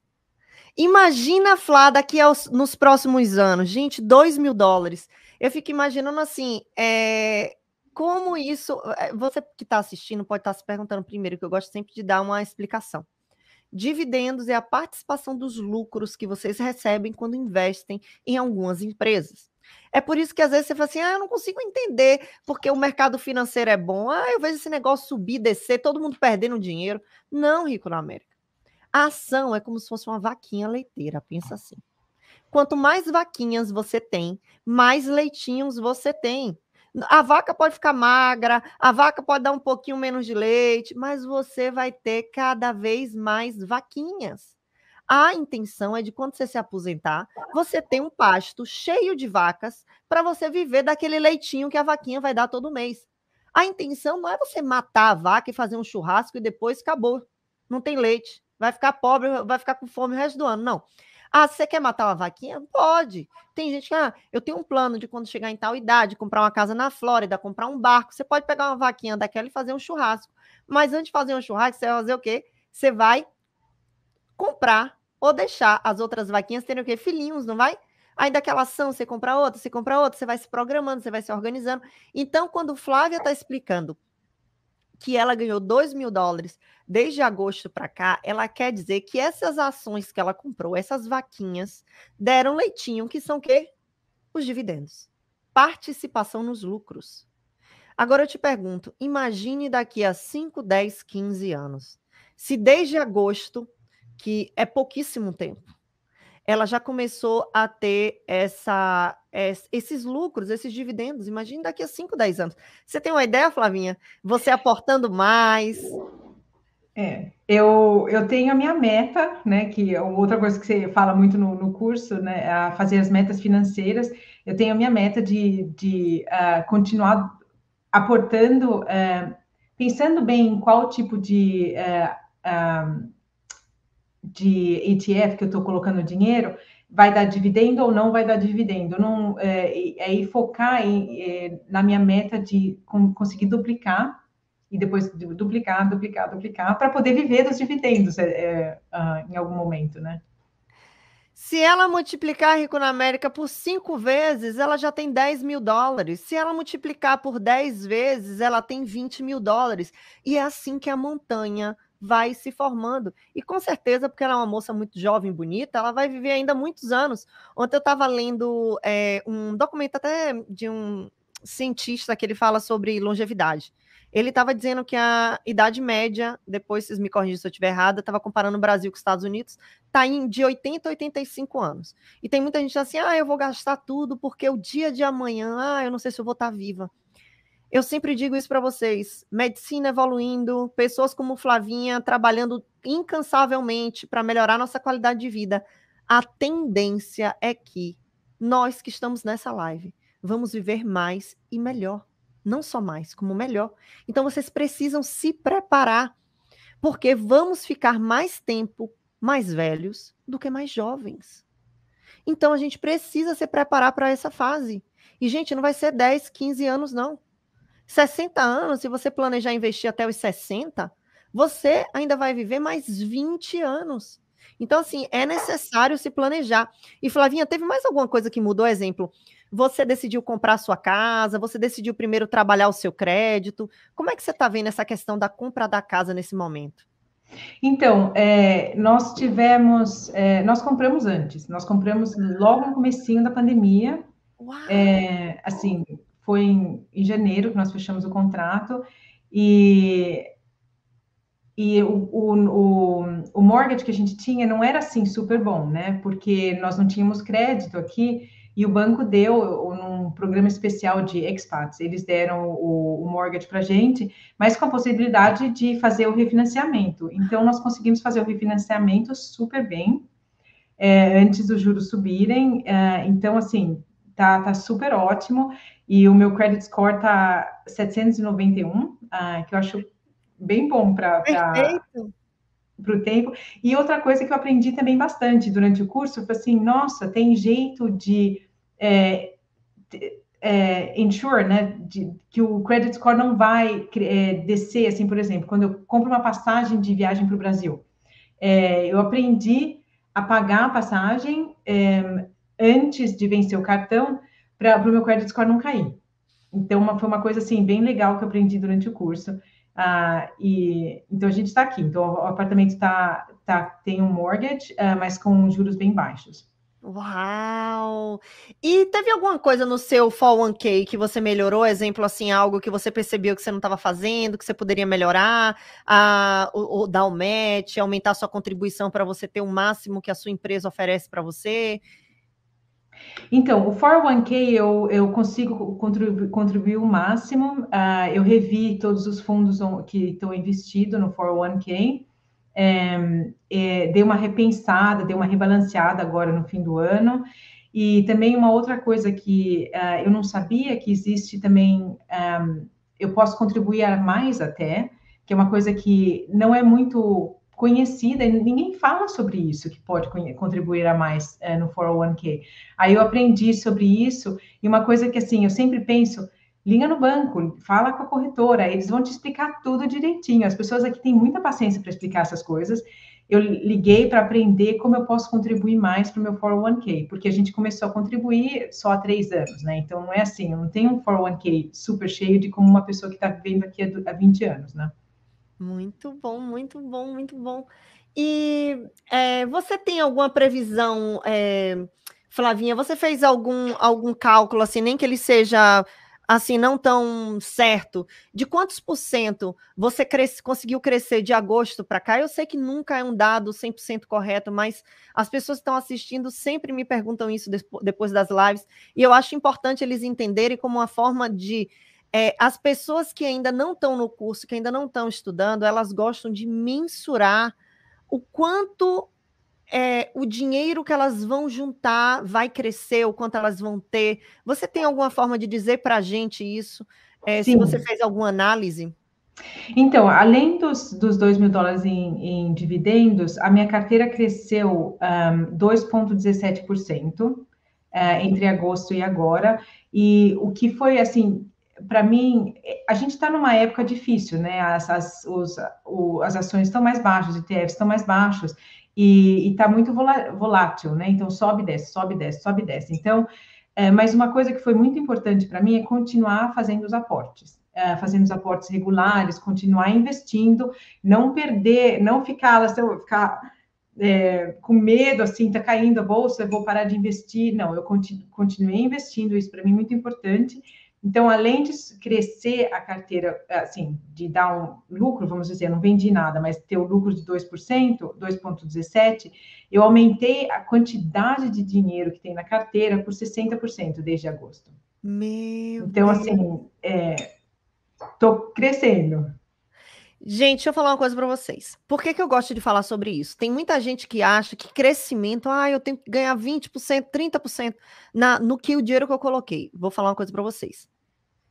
A: Imagina, Flá, daqui aos, nos próximos anos. Gente, 2 mil dólares. Eu fico imaginando assim, é, como isso. Eh, eh, você que está assistindo pode estar tá se perguntando primeiro, que eu gosto sempre de dar uma explicação. Dividendos é a participação dos lucros que vocês recebem quando investem em algumas empresas. É por isso que às vezes você fala assim: ah, eu não consigo entender porque o mercado financeiro é bom. Ah, eu vejo esse negócio subir, descer, todo mundo perdendo dinheiro. Não, Rico na América. A ação é como se fosse uma vaquinha leiteira, pensa assim. Quanto mais vaquinhas você tem, mais leitinhos você tem. A vaca pode ficar magra, a vaca pode dar um pouquinho menos de leite, mas você vai ter cada vez mais vaquinhas. A intenção é de quando você se aposentar, você ter um pasto cheio de vacas para você viver daquele leitinho que a vaquinha vai dar todo mês. A intenção não é você matar a vaca e fazer um churrasco e depois acabou. Não tem leite. Vai ficar pobre, vai ficar com fome o resto do ano. Não. Ah, você quer matar uma vaquinha? Pode. Tem gente que, ah, eu tenho um plano de quando chegar em tal idade, comprar uma casa na Flórida, comprar um barco. Você pode pegar uma vaquinha daquela e fazer um churrasco. Mas antes de fazer um churrasco, você vai fazer o quê? Você vai comprar ou deixar as outras vaquinhas terem o quê? Filhinhos, não vai? Aí daquela ação você compra outra, você compra outra, você vai se programando, você vai se organizando. Então, quando Flávia está explicando que ela ganhou 2 mil dólares desde agosto para cá, ela quer dizer que essas ações que ela comprou, essas vaquinhas, deram leitinho, que são o quê? Os dividendos. Participação nos lucros. Agora eu te pergunto, imagine daqui a 5, 10, 15 anos. Se desde agosto, que é pouquíssimo tempo, ela já começou a ter essa é, esses lucros, esses dividendos. Imagina daqui a 5, 10 anos. Você tem uma ideia, Flavinha? Você aportando mais? É, eu, eu tenho a minha meta, né? Que é outra coisa que você fala muito
B: no, no curso, né? É a fazer as metas financeiras. Eu tenho a minha meta de, de uh, continuar aportando, uh, pensando bem em qual tipo de. Uh, de ETF que eu estou colocando dinheiro, vai dar dividendo ou não vai dar dividendo. Não, é, é, é focar em, é, na minha meta de conseguir duplicar e depois duplicar, duplicar, duplicar para poder viver dos dividendos é, é, ah, em algum momento, né?
A: Se ela multiplicar Rico na América por cinco vezes, ela já tem 10 mil dólares. Se ela multiplicar por 10 vezes, ela tem 20 mil dólares. E é assim que a montanha vai se formando. E com certeza, porque ela é uma moça muito jovem, bonita, ela vai viver ainda muitos anos. Ontem eu estava lendo é, um documento até de um cientista que ele fala sobre longevidade. Ele estava dizendo que a idade média, depois vocês me corrigem se eu estiver errada, estava comparando o Brasil com os Estados Unidos, está de 80 a 85 anos. E tem muita gente assim, ah, eu vou gastar tudo porque o dia de amanhã, ah, eu não sei se eu vou estar tá viva. Eu sempre digo isso para vocês: medicina evoluindo, pessoas como Flavinha trabalhando incansavelmente para melhorar nossa qualidade de vida. A tendência é que nós que estamos nessa live vamos viver mais e melhor. Não só mais, como melhor. Então vocês precisam se preparar, porque vamos ficar mais tempo mais velhos do que mais jovens. Então a gente precisa se preparar para essa fase. E, gente, não vai ser 10, 15 anos, não. 60 anos, se você planejar investir até os 60, você ainda vai viver mais 20 anos. Então, assim, é necessário se planejar. E, Flavinha, teve mais alguma coisa que mudou? Exemplo, você decidiu comprar sua casa, você decidiu primeiro trabalhar o seu crédito. Como é que você está vendo essa questão da compra da casa nesse momento?
B: Então, é, nós tivemos, é, nós compramos antes, nós compramos uhum. logo no comecinho da pandemia. É, assim, foi em, em janeiro que nós fechamos o contrato e e o, o, o, mortgage que a gente tinha não era assim super bom, né? Porque nós não tínhamos crédito aqui e o banco deu num programa especial de expats, eles deram o, o mortgage para gente, mas com a possibilidade de fazer o refinanciamento. Então nós conseguimos fazer o refinanciamento super bem é, antes dos juros subirem. É, então assim tá, tá super ótimo. E o meu credit score tá 791, ah, que eu acho bem bom para para o tempo. E outra coisa que eu aprendi também bastante durante o curso foi assim, nossa, tem jeito de, é, é, ensure, né, de, que o credit score não vai é, descer, assim, por exemplo, quando eu compro uma passagem de viagem para o Brasil, é, eu aprendi a pagar a passagem é, antes de vencer o cartão para o meu credit score não cair. Então, uma, foi uma coisa assim bem legal que eu aprendi durante o curso. Ah e então a gente está aqui. Então o apartamento tá, tá tem um mortgage, uh, mas com juros bem baixos.
A: Uau! E teve alguma coisa no seu 1 k que você melhorou? Exemplo, assim, algo que você percebeu que você não estava fazendo, que você poderia melhorar, a, ah, o dar o um match, aumentar sua contribuição para você ter o máximo que a sua empresa oferece para você?
B: Então, o 401k eu, eu consigo contribuir, contribuir o máximo. Uh, eu revi todos os fundos que estão investidos no 401k. É, é, dei uma repensada, dei uma rebalanceada agora no fim do ano. E também uma outra coisa que uh, eu não sabia que existe também, um, ah, eu posso contribuir a mais até, que é uma coisa que não é muito conhecida, e ninguém fala sobre isso, que pode contribuir a mais é, no 401k. Aí eu aprendi sobre isso, e uma coisa que assim, eu sempre penso, liga no banco, fala com a corretora, eles vão te explicar tudo direitinho. As pessoas aqui têm muita paciência para explicar essas coisas. Eu liguei para aprender como eu posso contribuir mais para o meu 401k, porque a gente começou a contribuir só há três anos, né? Então não é assim, eu não tenho um 401k super cheio de como uma pessoa que está vivendo aqui há 20 anos, né?
A: Muito bom, muito bom, muito bom. E é, você tem alguma previsão, é, Flavinha? Você fez algum, algum cálculo, assim, nem que ele seja assim, não tão certo, de quantos por cento você conseguiu crescer de agosto para cá? Eu sei que nunca é um dado 100% correto, mas as pessoas que estão assistindo sempre me perguntam isso depois das lives, e eu acho importante eles entenderem como uma forma de é, as pessoas que ainda não estão no curso, que ainda não estão estudando, elas gostam de mensurar o quanto é, o dinheiro que elas vão juntar vai crescer, o quanto elas vão ter. Você tem alguma forma de dizer para a gente isso? É, se você fez alguma análise?
B: Então, além dos, dos 2 mil dólares em, em dividendos, a minha carteira cresceu um, 2,17% uh, entre agosto e agora. E o que foi, assim, para mim, a gente está numa época difícil, né? As, as, os, o, as ações estão mais baixas, os ETFs estão mais baixos, e está muito volátil, né? Então, sobe, desce, sobe, desce, sobe, desce. Então, é, mas uma coisa que foi muito importante para mim é continuar fazendo os aportes, é, fazendo os aportes regulares, continuar investindo, não perder, não ficar, assim, ficar é, com medo, assim, está caindo a bolsa, eu vou parar de investir. Não, eu continuei investindo, isso para mim é muito importante então, além de crescer a carteira, assim, de dar um lucro, vamos dizer, não vendi nada, mas ter o um lucro de 2%, 2,17%, eu aumentei a quantidade de dinheiro que tem na carteira por 60% desde agosto.
A: Meu então, Deus. assim,
B: estou é, crescendo.
A: Gente, deixa eu falar uma coisa para vocês. Por que, que eu gosto de falar sobre isso? Tem muita gente que acha que crescimento, ah, eu tenho que ganhar 20%, 30% na, no que o dinheiro que eu coloquei. Vou falar uma coisa para vocês.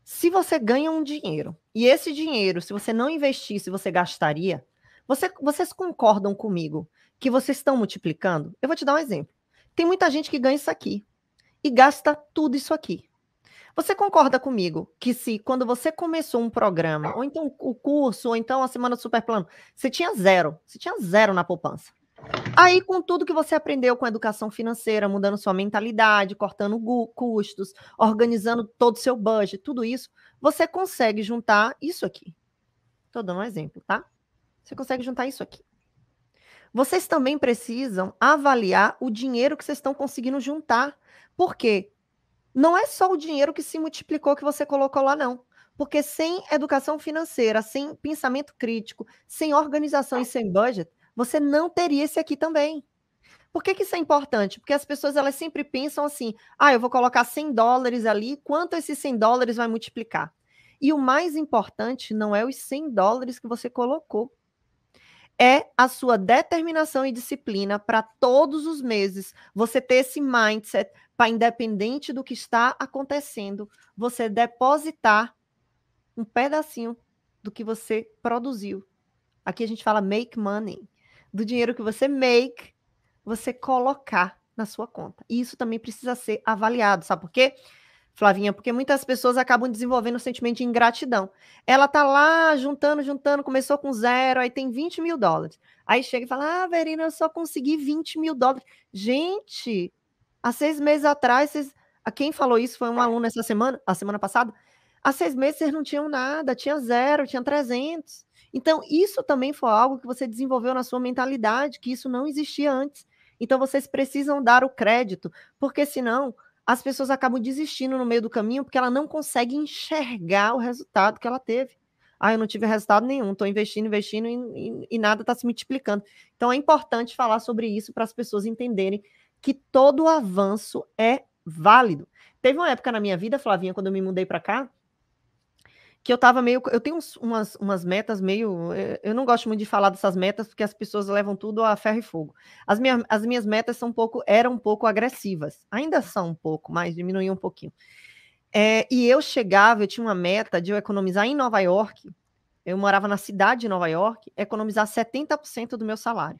A: Se você ganha um dinheiro, e esse dinheiro, se você não investisse, você gastaria, você, vocês concordam comigo que vocês estão multiplicando? Eu vou te dar um exemplo. Tem muita gente que ganha isso aqui e gasta tudo isso aqui. Você concorda comigo que se quando você começou um programa, ou então o curso, ou então a semana do superplano, você tinha zero, você tinha zero na poupança. Aí, com tudo que você aprendeu com educação financeira, mudando sua mentalidade, cortando custos, organizando todo o seu budget, tudo isso, você consegue juntar isso aqui. Estou dando um exemplo, tá? Você consegue juntar isso aqui. Vocês também precisam avaliar o dinheiro que vocês estão conseguindo juntar. Porque não é só o dinheiro que se multiplicou que você colocou lá, não. Porque sem educação financeira, sem pensamento crítico, sem organização e sem budget, você não teria esse aqui também. Por que, que isso é importante? Porque as pessoas elas sempre pensam assim: ah, eu vou colocar 100 dólares ali, quanto esses 100 dólares vai multiplicar? E o mais importante não é os 100 dólares que você colocou, é a sua determinação e disciplina para todos os meses você ter esse mindset para, independente do que está acontecendo, você depositar um pedacinho do que você produziu. Aqui a gente fala make money. Do dinheiro que você make, você colocar na sua conta. E isso também precisa ser avaliado, sabe por quê? Flavinha, porque muitas pessoas acabam desenvolvendo um sentimento de ingratidão. Ela tá lá juntando, juntando, começou com zero, aí tem 20 mil dólares. Aí chega e fala: Ah, Verina, eu só consegui 20 mil dólares. Gente, há seis meses atrás, vocês... quem falou isso foi um aluno essa semana, a semana passada. Há seis meses vocês não tinham nada, tinha zero, tinha 300. Então, isso também foi algo que você desenvolveu na sua mentalidade, que isso não existia antes. Então, vocês precisam dar o crédito, porque senão as pessoas acabam desistindo no meio do caminho porque ela não consegue enxergar o resultado que ela teve. Ah, eu não tive resultado nenhum, estou investindo, investindo e, e, e nada está se multiplicando. Então é importante falar sobre isso para as pessoas entenderem que todo avanço é válido. Teve uma época na minha vida, Flavinha, quando eu me mudei para cá, que eu tava meio. Eu tenho uns, umas, umas metas meio. Eh, eu não gosto muito de falar dessas metas, porque as pessoas levam tudo a ferro e fogo. As, minha, as minhas metas são um pouco, eram um pouco agressivas. Ainda são um pouco, mas diminuiu um pouquinho. É, e eu chegava, eu tinha uma meta de eu economizar em Nova York. Eu morava na cidade de Nova York, economizar 70% do meu salário.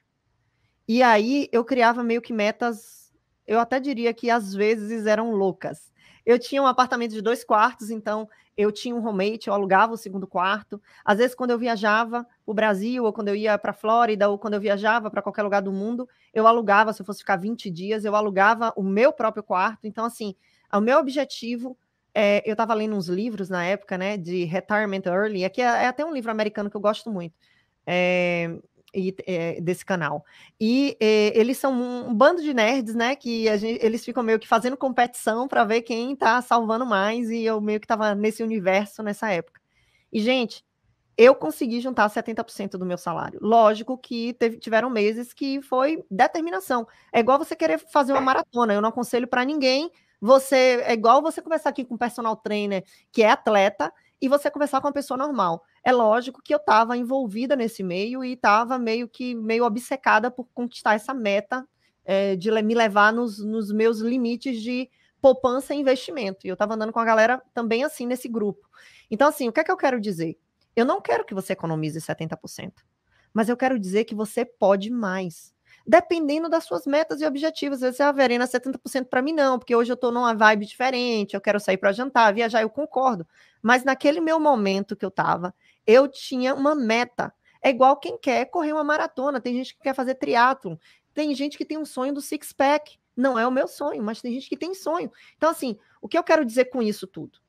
A: E aí eu criava meio que metas, eu até diria que às vezes eram loucas eu tinha um apartamento de dois quartos, então eu tinha um roommate, eu alugava o segundo quarto. Às vezes, quando eu viajava para o Brasil, ou quando eu ia para a Flórida, ou quando eu viajava para qualquer lugar do mundo, eu alugava, se eu fosse ficar 20 dias, eu alugava o meu próprio quarto. Então, assim, o meu objetivo. É, eu estava lendo uns livros na época, né, de Retirement Early, aqui é, é até um livro americano que eu gosto muito, é, e, é, desse canal. E é, eles são um, um, bando de nerds, né? Que gente, eles ficam meio que fazendo competição para ver quem tá salvando mais. E eu meio que tava nesse universo nessa época. E, gente, eu consegui juntar 70% do meu salário. Lógico que teve, tiveram meses que foi determinação. É igual você querer fazer uma maratona. Eu não aconselho para ninguém. Você é igual você começar aqui com um personal trainer que é atleta e você conversar com uma pessoa normal é lógico que eu estava envolvida nesse meio e estava meio que meio obcecada por conquistar essa meta é, de me levar nos, nos meus limites de poupança e investimento. E eu estava andando com a galera também assim nesse grupo. Então, assim, o que é que eu quero dizer? Eu não quero que você economize 70%, mas eu quero dizer que você pode mais. Dependendo das suas metas e objetivos. Você, ah, Verena, 70% para mim não, porque hoje eu estou numa vibe diferente, eu quero sair para jantar, viajar, eu concordo. Mas naquele meu momento que eu estava, eu tinha uma meta. É igual quem quer correr uma maratona, tem gente que quer fazer triatlo, tem gente que tem um sonho do six-pack. Não é o meu sonho, mas tem gente que tem sonho. Então, assim, o que eu quero dizer com isso tudo?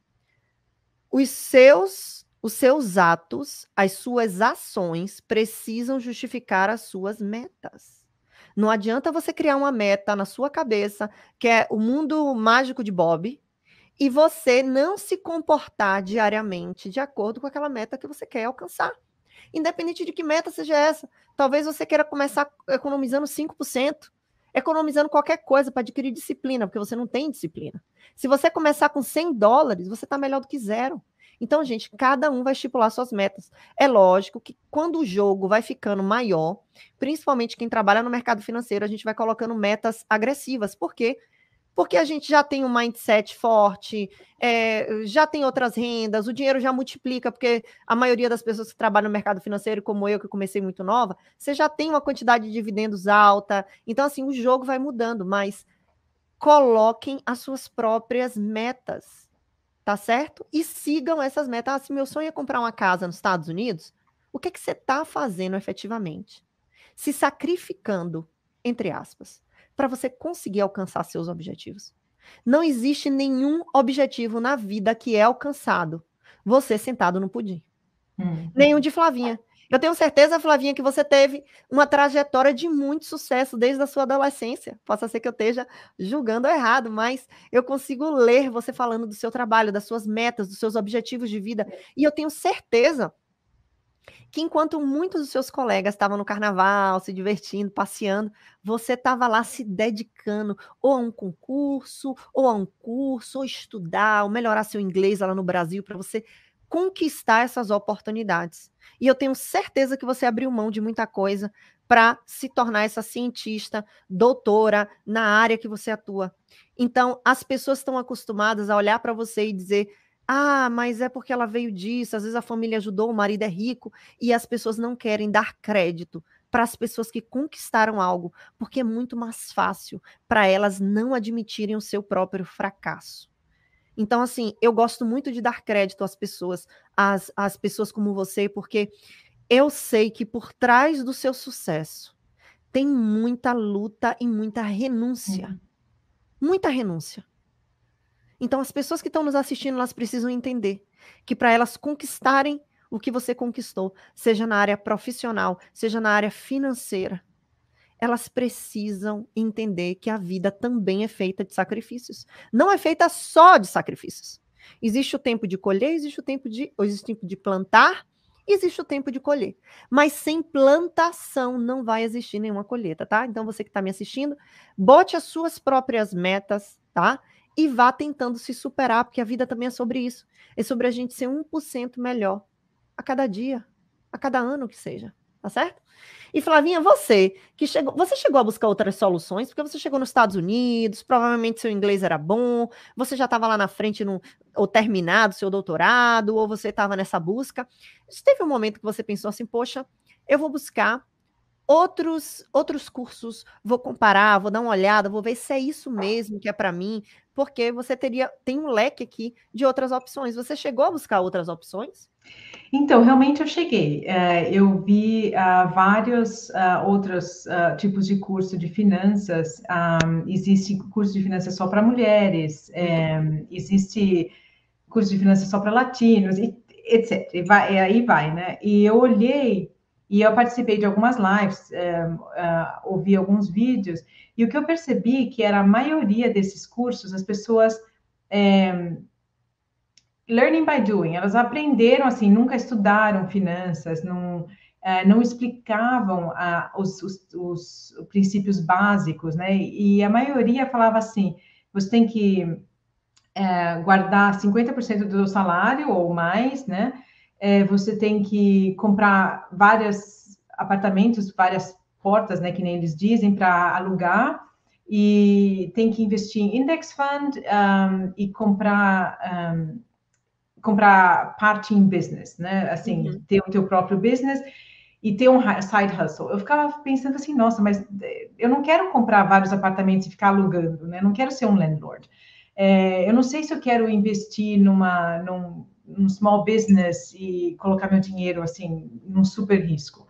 A: Os seus, os seus atos, as suas ações precisam justificar as suas metas. Não adianta você criar uma meta na sua cabeça, que é o mundo mágico de Bob, e você não se comportar diariamente de acordo com aquela meta que você quer alcançar. Independente de que meta seja essa, talvez você queira começar economizando 5%, economizando qualquer coisa para adquirir disciplina, porque você não tem disciplina. Se você começar com 100 dólares, você está melhor do que zero. Então, gente, cada um vai estipular suas metas. É lógico que quando o jogo vai ficando maior, principalmente quem trabalha no mercado financeiro, a gente vai colocando metas agressivas, porque porque a gente já tem um mindset forte, é, já tem outras rendas, o dinheiro já multiplica, porque a maioria das pessoas que trabalham no mercado financeiro, como eu, que comecei muito nova, você já tem uma quantidade de dividendos alta. Então, assim, o jogo vai mudando, mas coloquem as suas próprias metas, tá certo? E sigam essas metas. Ah, se meu sonho é comprar uma casa nos Estados Unidos, o que, é que você está fazendo efetivamente? Se sacrificando, entre aspas para você conseguir alcançar seus objetivos. Não existe nenhum objetivo na vida que é alcançado você sentado no pudim. Hum. Nenhum de Flavinha. Eu tenho certeza, Flavinha, que você teve uma trajetória de muito sucesso desde a sua adolescência. Possa ser que eu esteja julgando errado, mas eu consigo ler você falando do seu trabalho, das suas metas, dos seus objetivos de vida. E eu tenho certeza que enquanto muitos dos seus colegas estavam no carnaval, se divertindo, passeando, você estava lá se dedicando ou a um concurso, ou a um curso, ou estudar, ou melhorar seu inglês lá no Brasil para você conquistar essas oportunidades. E eu tenho certeza que você abriu mão de muita coisa para se tornar essa cientista, doutora na área que você atua. Então, as pessoas estão acostumadas a olhar para você e dizer: ah, mas é porque ela veio disso, às vezes a família ajudou, o marido é rico, e as pessoas não querem dar crédito para as pessoas que conquistaram algo, porque é muito mais fácil para elas não admitirem o seu próprio fracasso. Então, assim, eu gosto muito de dar crédito às pessoas, às, às pessoas como você, porque eu sei que por trás do seu sucesso tem muita luta e muita renúncia. Uhum. Muita renúncia. Então, as pessoas que estão nos assistindo, elas precisam entender que para elas conquistarem o que você conquistou, seja na área profissional, seja na área financeira, elas precisam entender que a vida também é feita de sacrifícios. Não é feita só de sacrifícios. Existe o tempo de colher, existe o tempo de, existe o tempo de plantar, existe o tempo de colher. Mas sem plantação não vai existir nenhuma colheita, tá? Então você que está me assistindo, bote as suas próprias metas, tá? e vá tentando se superar, porque a vida também é sobre isso. É sobre a gente ser 1% melhor a cada dia, a cada ano que seja, tá certo? E Flavinha, você que chegou, você chegou a buscar outras soluções, porque você chegou nos Estados Unidos, provavelmente seu inglês era bom, você já estava lá na frente no, ou terminado seu doutorado, ou você estava nessa busca. Teve um momento que você pensou assim, poxa, eu vou buscar outros outros cursos, vou comparar, vou dar uma olhada, vou ver se é isso mesmo que é para mim, porque você teria tem um leque aqui de outras opções. Você chegou a buscar outras opções?
B: Então, realmente eu cheguei. É, eu vi ah, vários ah, outros ah, tipos de curso de finanças. existe curso de finanças só para mulheres, é, existe curso de finanças só para latinos, etc. E, vai, e aí vai, né? E eu olhei e eu participei de algumas lives, é, é, ouvi alguns vídeos, e o que eu percebi que era a maioria desses cursos, as pessoas é, learning by doing, elas aprenderam assim, nunca estudaram finanças, não, é, não explicavam a, os, os, os, princípios básicos, né? E a maioria falava assim: você tem que é, guardar 50% do seu salário ou mais, né? é, você tem que comprar vários apartamentos, várias portas, né, que nem eles dizem, para alugar, e tem que investir em index fund um, e comprar um, comprar parte em business, né? Assim, uhum. ter o teu próprio business e ter um side hustle. Eu ficava pensando assim, nossa, mas eh, eu não quero comprar vários apartamentos e ficar alugando, né? Eu não quero ser um landlord. É, eu não sei se eu quero investir numa, num, um small business e colocar meu dinheiro assim num super risco.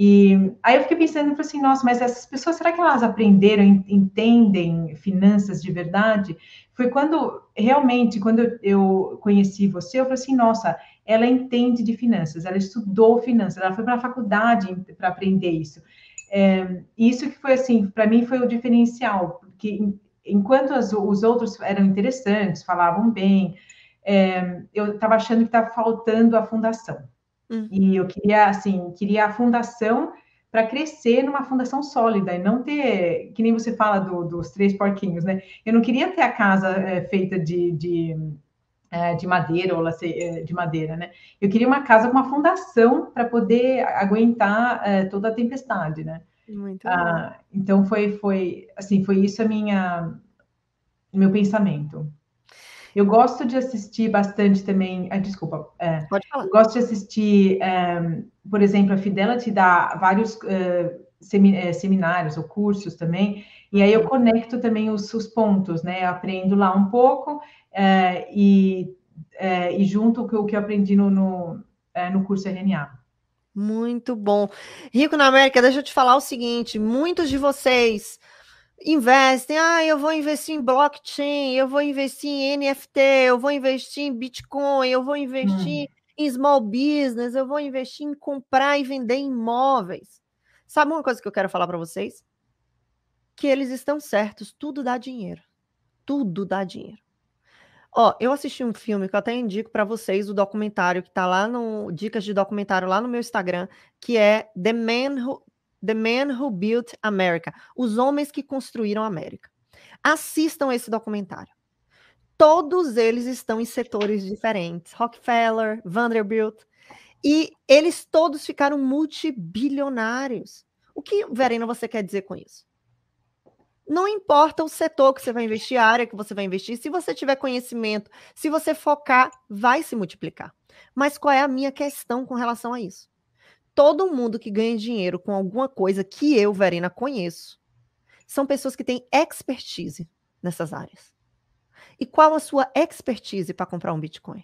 B: E aí eu fiquei pensando, eu falei assim, nossa, mas essas pessoas, será que elas aprenderam, entendem finanças de verdade? Foi quando, realmente, quando eu conheci você, eu falei assim, nossa, ela entende de finanças, ela estudou finanças, ela foi para a faculdade para aprender isso. É, isso que foi assim, para mim foi o diferencial, porque enquanto as, os outros eram interessantes, falavam bem, é, eu estava achando que estava faltando a fundação. Uhum. E eu queria, assim, queria a fundação para crescer numa fundação sólida e não ter, que nem você fala do, dos três porquinhos, né? Eu não queria ter a casa é, feita de, de, eh, de, madeira ou eh, de madeira, né? Eu queria uma casa com uma fundação para poder aguentar é, toda a tempestade, né?
A: Muito ah,
B: bom. então foi, foi, assim, foi isso a minha, meu pensamento. Eu gosto de assistir bastante também. Ah, desculpa. É, Pode falar. Eu gosto de assistir, é, por exemplo, a Fidelity dá vários ah, é, seminários ou cursos também. E aí eu conecto também os, os pontos, né? Eu aprendo lá um pouco é, e, é, e junto o que eu aprendi no, no, é, no curso RNA.
A: Muito bom. Rico na América, deixa eu te falar o seguinte: muitos de vocês investem, ah, eu vou investir em blockchain, eu vou investir em NFT, eu vou investir em Bitcoin, eu vou investir hum. em small business, eu vou investir em comprar e vender imóveis. Sabe uma coisa que eu quero falar para vocês? Que eles estão certos, tudo dá dinheiro. Tudo dá dinheiro. Ó, eu assisti um filme que eu até indico para vocês, o documentário que tá lá no dicas de documentário lá no meu Instagram, que é The Man Who, The Man Who Built America, Os Homens que Construíram a América. Assistam esse documentário. Todos eles estão em setores diferentes. Rockefeller, Vanderbilt. E eles todos ficaram multibilionários. O que, Verena, você quer dizer com isso? Não importa o setor que você vai investir, a área que você vai investir, se você tiver conhecimento, se você focar, vai se multiplicar. Mas qual é a minha questão com relação a isso? todo mundo que ganha dinheiro com alguma coisa que eu, Verena, conheço, são pessoas que têm expertise nessas áreas. E qual a sua expertise para comprar um Bitcoin?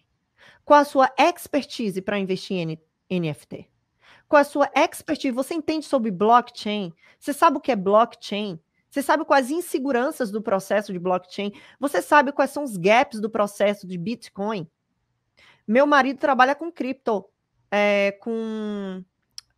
A: Qual a sua expertise para investir em NFT? Qual a sua expertise? Você entende sobre blockchain? Você sabe o que é blockchain? Você sabe quais inseguranças do processo de blockchain? Você sabe quais são os gaps do processo de Bitcoin? Meu marido trabalha com cripto, é, com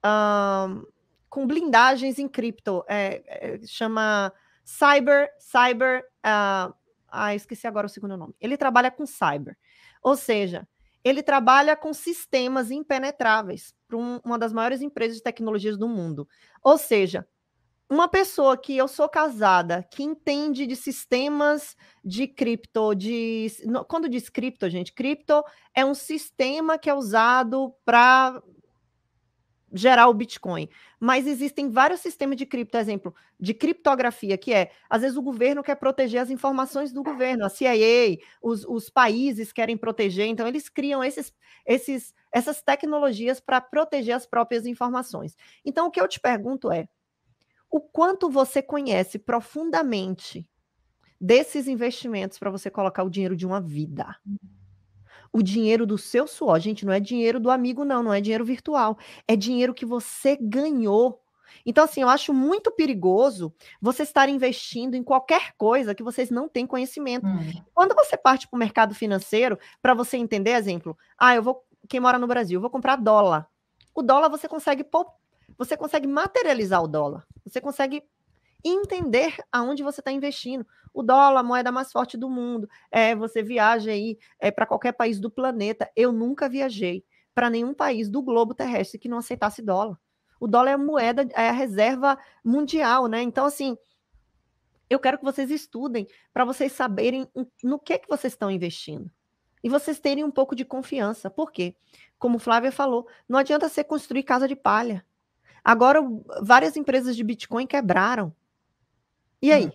A: um, com blindagens em cripto. É, é chama Cyber, Cyber. Uh, ah, esqueci agora o segundo nome. Ele trabalha com cyber. Ou seja, ele trabalha com sistemas impenetráveis para um, uma das maiores empresas de tecnologias do mundo. Ou seja, uma pessoa que eu sou casada, que entende de sistemas de cripto, de quando diz cripto, gente, cripto é um sistema que é usado para gerar o Bitcoin. Mas existem vários sistemas de cripto, exemplo, de criptografia, que é, às vezes o governo quer proteger as informações do governo, a CIA, os, os países querem proteger, então eles criam esses, esses, essas tecnologias para proteger as próprias informações. Então, o que eu te pergunto é, o quanto você conhece profundamente desses investimentos para você colocar o dinheiro de uma vida? o dinheiro do seu suor. Gente, não é dinheiro do amigo, não, não é dinheiro virtual. É dinheiro que você ganhou. Então, assim, eu acho muito perigoso você estar investindo em qualquer coisa que vocês não têm conhecimento. Hum. Quando você parte para o mercado financeiro, para você entender, exemplo, ah, eu vou. Quem mora no Brasil, eu vou comprar dólar. O dólar você consegue você consegue materializar o dólar. Você consegue entender aonde você está investindo. O dólar, a moeda mais forte do mundo. É, você viaja aí é, para qualquer país do planeta. Eu nunca viajei para nenhum país do globo terrestre que não aceitasse dólar. O dólar é a moeda, é a reserva mundial, né? Então, assim, eu quero que vocês estudem para vocês saberem no que, que vocês estão investindo. E vocês terem um pouco de confiança. Por quê? Como Flávia falou, não adianta você construir casa de palha. Agora, várias empresas de Bitcoin quebraram. E aí? Hum.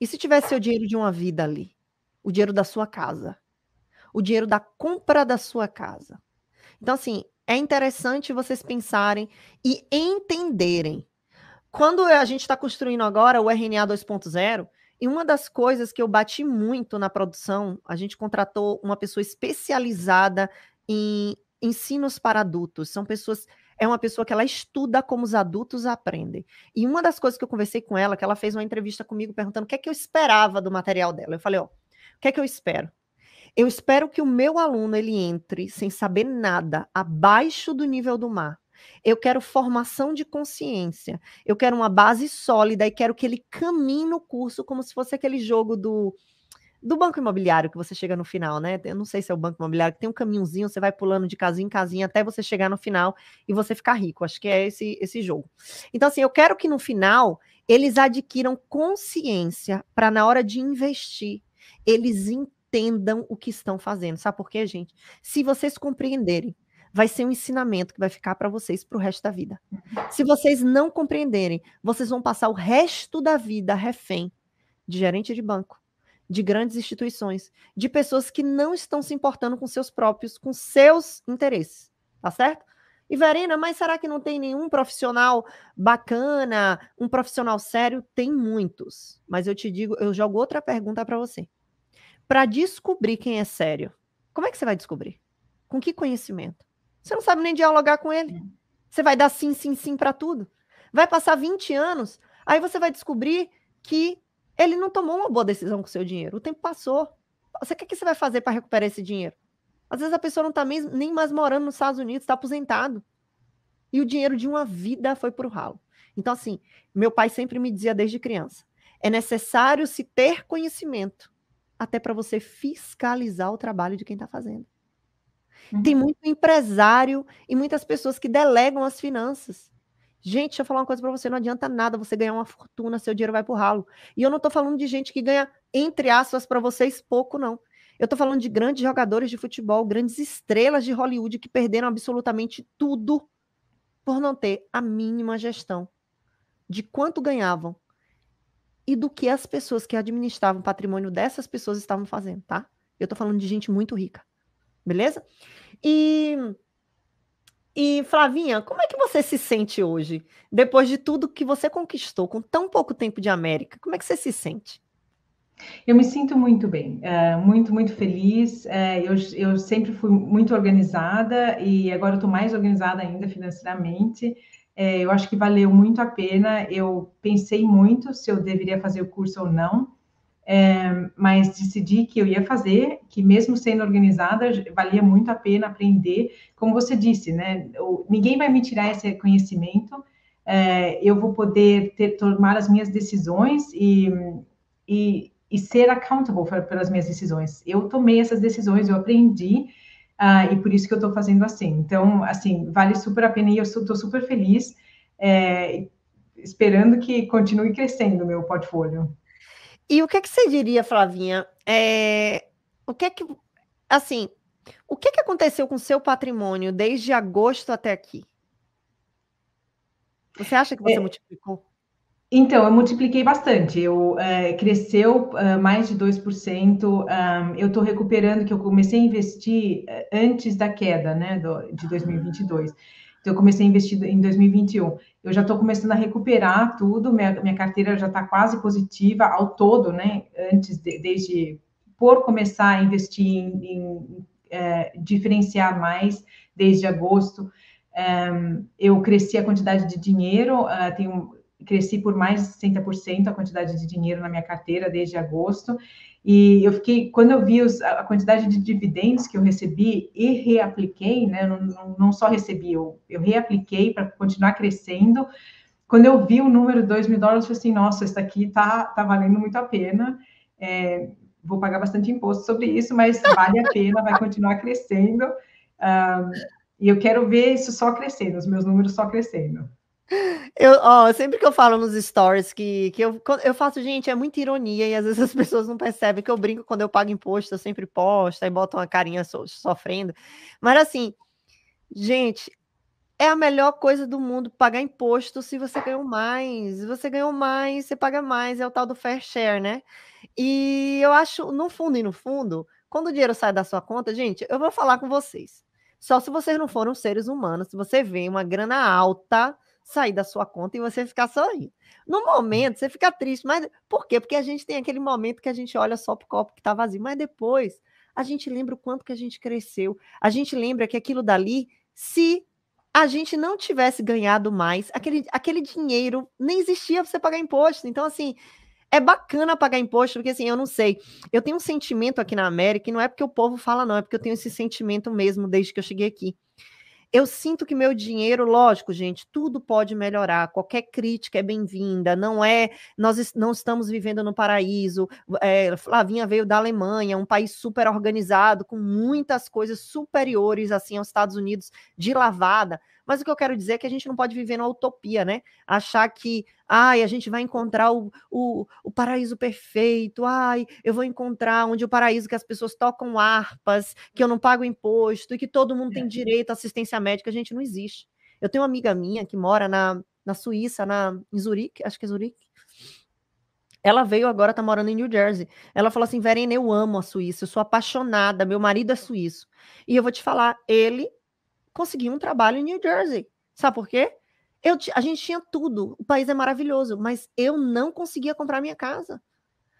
A: E se tivesse seu dinheiro de uma vida ali? O dinheiro da sua casa? O dinheiro da compra da sua casa? Então, assim, é interessante vocês pensarem e entenderem. Quando a gente está construindo agora o RNA 2.0, e uma das coisas que eu bati muito na produção, a gente contratou uma pessoa especializada em ensinos para adultos. São pessoas é uma pessoa que ela estuda como os adultos aprendem. E uma das coisas que eu conversei com ela, que ela fez uma entrevista comigo perguntando o que é que eu esperava do material dela. Eu falei, ó, o que é que eu espero? Eu espero que o meu aluno ele entre sem saber nada, abaixo do nível do mar. Eu quero formação de consciência. Eu quero uma base sólida e quero que ele caminhe no curso como se fosse aquele jogo do do banco imobiliário que você chega no final, né? Eu não sei se é o banco imobiliário que tem um caminhãozinho, você vai pulando de casinha em casinha até você chegar no final e você ficar rico. Acho que é esse esse jogo. Então assim, eu quero que no final eles adquiram consciência para na hora de investir, eles entendam o que estão fazendo. Sabe por quê, gente? Se vocês compreenderem vai ser um ensinamento que vai ficar para vocês para o resto da vida. Se vocês não compreenderem, vocês vão passar o resto da vida refém de gerente de banco, de grandes instituições, de pessoas que não estão se importando com seus próprios, com seus interesses, tá certo? E Verena, mas será que não tem nenhum profissional bacana, um profissional sério? Tem muitos. Mas eu te digo, eu jogo outra pergunta para você. Para descobrir quem é sério, como é que você vai descobrir? Com que conhecimento? Você não sabe nem dialogar com ele. Você vai dar sim, sim, sim para tudo. Vai passar 20 anos, aí você vai descobrir que ele não tomou uma boa decisão com o seu dinheiro. O tempo passou. Você, o que, é que você vai fazer para recuperar esse dinheiro? Às vezes a pessoa não está nem mais morando nos Estados Unidos, está aposentado. E o dinheiro de uma vida foi para o ralo. Então, assim, meu pai sempre me dizia desde criança: é necessário se ter conhecimento, até para você fiscalizar o trabalho de quem está fazendo. Uhum. Tem muito empresário e muitas pessoas que delegam as finanças. Gente, deixa eu falar uma coisa para você, não adianta nada você ganhar uma fortuna, seu dinheiro vai pro ralo. E eu não estou falando de gente que ganha, entre aspas, para vocês, pouco, não. Eu estou falando de grandes jogadores de futebol, grandes estrelas de Hollywood que perderam absolutamente tudo por não ter a mínima gestão de quanto ganhavam e do que as pessoas que administravam o patrimônio dessas pessoas estavam fazendo, tá? Eu estou falando de gente muito rica, beleza? E e Flavinha, como é que você se sente hoje, depois de tudo que você conquistou com tão pouco tempo de América? Como é que você se sente? Eu
B: me sinto muito bem, é, muito, muito feliz. É, eu, eu sempre fui muito organizada e agora estou mais organizada ainda financeiramente. É, eu acho que valeu muito a pena. Eu pensei muito se eu deveria fazer o curso ou não é, mas decidi que eu ia fazer, que mesmo sendo organizada, valia muito a pena aprender. Como você disse, né? ninguém vai me tirar esse conhecimento, é, eu vou poder ter, tomar as minhas decisões e, e, e ser accountable for, pelas minhas decisões. Eu tomei essas decisões, eu aprendi, uh, e por isso que eu estou fazendo assim. Então, assim, vale super a pena e eu estou super feliz, é,
A: esperando que continue crescendo o meu portfólio. E o que, é que você diria, Flavinha? É, o que é que. Assim, o que, é que aconteceu com o seu patrimônio desde agosto até aqui? Você acha que você é, multiplicou?
B: Então, eu multipliquei bastante. Eu é, Cresceu é, mais de 2%. É, ah, eu estou recuperando, que eu comecei a investir é, antes da queda né, do, de 2022. Ah. Então, eu comecei a investir em 2021. Eu já estou começando a recuperar tudo, minha, minha carteira já está quase positiva ao todo, né? Antes, de, desde por começar a investir em, em é, diferenciar mais desde agosto. É, eu cresci a quantidade de dinheiro, é, tenho cresci por mais de 60% a quantidade de dinheiro na minha carteira desde agosto. E eu fiquei, quando eu vi os, a quantidade de dividendos que eu recebi e reapliquei, né? Não, não, só recebi, eu, eu reapliquei para continuar crescendo. Quando eu vi o número 2 mil dólares, eu falei assim: nossa, isso aqui tá, tá valendo muito a pena. É, vou pagar bastante imposto sobre isso, mas vale a pena, vai continuar crescendo. Um, e eu quero ver isso só crescendo, os meus números só crescendo.
A: Eu, ó, sempre que eu falo nos stories que, que eu, eu faço, gente, é muita ironia e às vezes as pessoas não percebem que eu brinco quando eu pago imposto, eu sempre posto, e botam uma carinha so, sofrendo. Mas assim, gente, é a melhor coisa do mundo pagar imposto se você ganhou mais. Se você ganhou mais, você paga mais, é o tal do fair share, né? E eu acho, no fundo e no fundo, quando o dinheiro sai da sua conta, gente, eu vou falar com vocês. Só se vocês não foram seres humanos, se você vê uma grana alta sair da sua conta e você ficar sorrindo. No momento, você fica triste, mas por quê? Porque a gente tem aquele momento que a gente olha só para o copo que está vazio, mas depois a gente lembra o quanto que a gente cresceu. A gente lembra que aquilo dali, se a gente não tivesse ganhado mais, aquele, aquele dinheiro nem existia para você pagar imposto. Então, assim, é bacana pagar imposto, porque assim, eu não sei. Eu tenho um sentimento aqui na América, e não é porque o povo fala, não, é porque eu tenho esse sentimento mesmo desde que eu cheguei aqui. Eu sinto que meu dinheiro, lógico, gente, tudo pode melhorar. Qualquer crítica é bem-vinda. Não é, nós não estamos vivendo no paraíso. É, Flavinha veio da Alemanha, um país super organizado, com muitas coisas superiores assim aos Estados Unidos de lavada. Mas o que eu quero dizer é que a gente não pode viver numa utopia, né? Achar que, ai, a gente vai encontrar o, o, o paraíso perfeito, ai, eu vou encontrar onde o paraíso que as pessoas tocam harpas, que eu não pago imposto e que todo mundo tem é. direito à assistência médica. A gente não existe. Eu tenho uma amiga minha que mora na, na Suíça, na, em Zurique, acho que é Zurique. Ela veio agora, tá morando em New Jersey. Ela falou assim: Verena, eu amo a Suíça, eu sou apaixonada, meu marido é suíço. E eu vou te falar, ele consegui um trabalho em New Jersey. Sabe por quê? Eu, a gente tinha tudo, o país é maravilhoso, mas eu não conseguia comprar minha casa.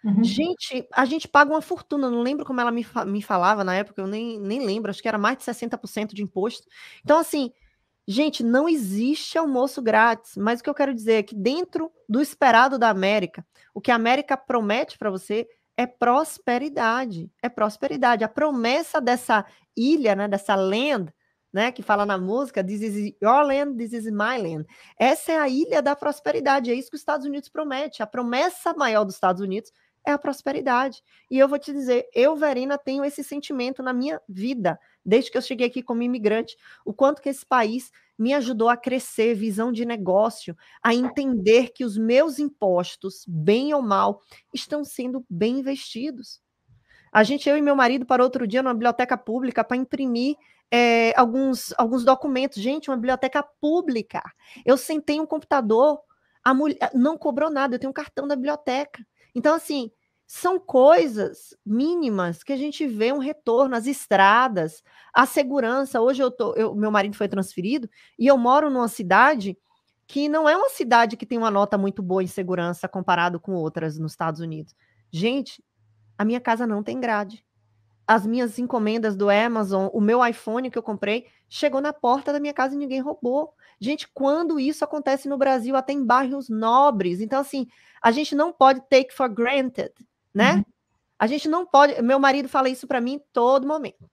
A: Uhum. Gente, a gente paga uma fortuna, não lembro como ela me, me falava na época, eu nem, nem lembro, acho que era mais de 60% de imposto. Então, assim, gente, não existe almoço grátis, mas o que eu quero dizer é que dentro do esperado da América, o que a América promete para você é prosperidade, é prosperidade. A promessa dessa ilha, né, dessa land, né, que fala na música, This is your land, this is my land. Essa é a ilha da prosperidade, é isso que os Estados Unidos promete. A promessa maior dos Estados Unidos é a prosperidade. E eu vou te dizer, eu, Verena, tenho esse sentimento na minha vida, desde que eu cheguei aqui como imigrante, o quanto que esse país me ajudou a crescer, visão de negócio, a entender que os meus impostos, bem ou mal, estão sendo bem investidos. A gente, eu e meu marido, para outro dia numa biblioteca pública para imprimir é, alguns, alguns documentos. Gente, uma biblioteca pública. Eu sentei um computador, a mulher não cobrou nada, eu tenho um cartão da biblioteca. Então, assim, são coisas mínimas que a gente vê um retorno, as estradas, a segurança. Hoje eu tô, eu, meu marido foi transferido e eu moro numa cidade que não é uma cidade que tem uma nota muito boa em segurança comparado com outras nos Estados Unidos. Gente, a minha casa não tem grade as minhas encomendas do Amazon, o meu iPhone que eu comprei, chegou na porta da minha casa e ninguém roubou. Gente, quando isso acontece no Brasil, até em bairros nobres. Então, assim, a gente não pode take for granted, né? Uhum. A gente não pode. Meu marido fala isso para mim todo momento.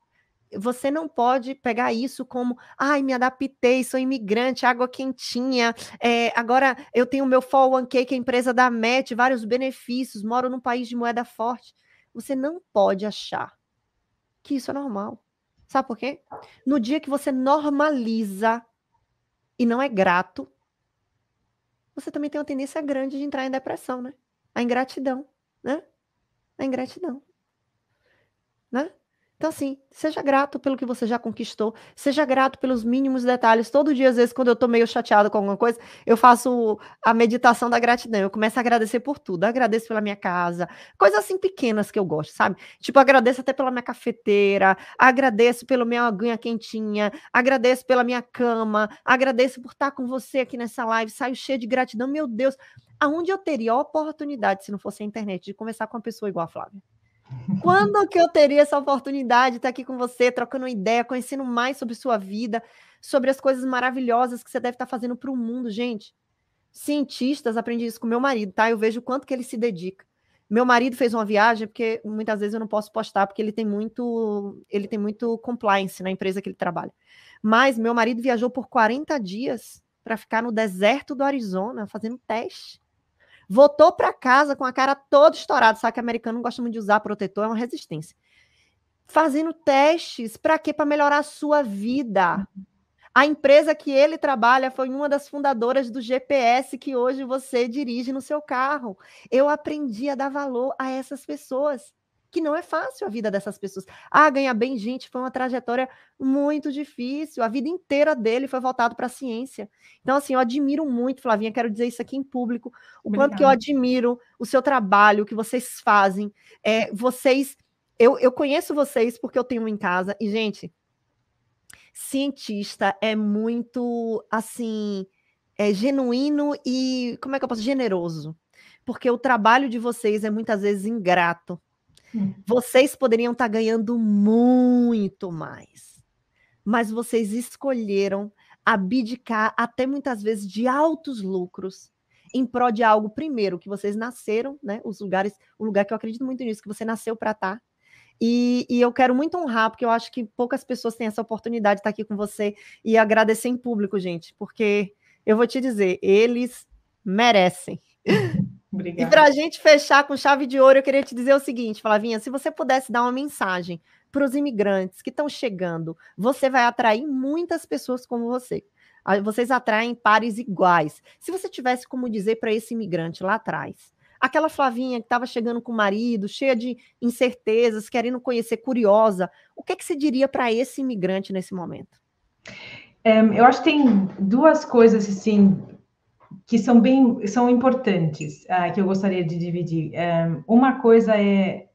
A: Você não pode pegar isso como, ai, me adaptei, sou imigrante, água quentinha, é, agora eu tenho meu 401k, que é a empresa da MET, vários benefícios, moro num país de moeda forte. Você não pode achar que isso é normal. Sabe por quê? No dia que você normaliza e não é grato, você também tem uma tendência grande de entrar em depressão, né? A ingratidão, né? A ingratidão, né? Então, assim, seja grato pelo que você já conquistou, seja grato pelos mínimos detalhes. Todo dia, às vezes, quando eu tô meio chateado com alguma coisa, eu faço a meditação da gratidão. Eu começo a agradecer por tudo. agradeço pela minha casa, coisas assim pequenas que eu gosto, sabe? Tipo, agradeço até pela minha cafeteira, agradeço pelo meu aguinha quentinha, agradeço pela minha cama, agradeço por estar com você aqui nessa live. Saio cheio de gratidão. Meu Deus, aonde eu teria a oportunidade, se não fosse a internet, de conversar com uma pessoa igual a Flávia? Quando que eu teria essa oportunidade de estar aqui com você, trocando ideia, conhecendo mais sobre sua vida, sobre as coisas maravilhosas que você deve estar fazendo para o mundo, gente? Cientistas, aprendi isso com meu marido, tá? Eu vejo o quanto que ele se dedica. Meu marido fez uma viagem, porque muitas vezes eu não posso postar, porque ele tem muito, ele tem muito compliance na empresa que ele trabalha. Mas meu marido viajou por 40 dias para ficar no deserto do Arizona fazendo teste. Voltou para casa com a cara toda estourada. Sabe que americano não gosta muito de usar protetor, é uma resistência. Fazendo testes, para quê? Para melhorar a sua vida. A empresa que ele trabalha foi uma das fundadoras do GPS que hoje você dirige no seu carro. Eu aprendi a dar valor a essas pessoas que não é fácil a vida dessas pessoas. Ah, ganhar bem, gente, foi uma trajetória muito difícil. A vida inteira dele foi voltado para a ciência. Então, assim, eu admiro muito, Flavinha, quero dizer isso aqui em público, o Obrigada. quanto que eu admiro o seu trabalho, o que vocês fazem. É, vocês. Eu, eu conheço vocês porque eu tenho em casa. E, gente, cientista é muito, assim, é genuíno e, como é que eu posso? Generoso. Porque o trabalho de vocês é muitas vezes ingrato Hum. Vocês poderiam estar tá ganhando muito mais, mas vocês escolheram abdicar até muitas vezes de altos lucros em prol de algo primeiro que vocês nasceram, né? Os lugares, o lugar que eu acredito muito nisso, que você nasceu para estar. Tá. E, e, eu quero muito honrar, porque eu acho que poucas pessoas têm essa oportunidade de estar tá aqui com você e agradecer em público, gente, porque eu vou te dizer, eles merecem. Obrigada. E para a gente fechar com chave de ouro, eu queria te dizer o seguinte, Flavinha: se você pudesse dar uma mensagem para os imigrantes que estão chegando, você vai atrair muitas pessoas como você. Ah, vocês atraem pares iguais. Se você tivesse como dizer para esse imigrante lá atrás, aquela Flavinha que estava chegando com o marido, cheia de incertezas, querendo conhecer, curiosa, o que, é que você diria para esse imigrante nesse momento? É, eu acho que tem duas coisas assim que são bem
B: são importantes uh, que eu gostaria de dividir. Um, uma coisa é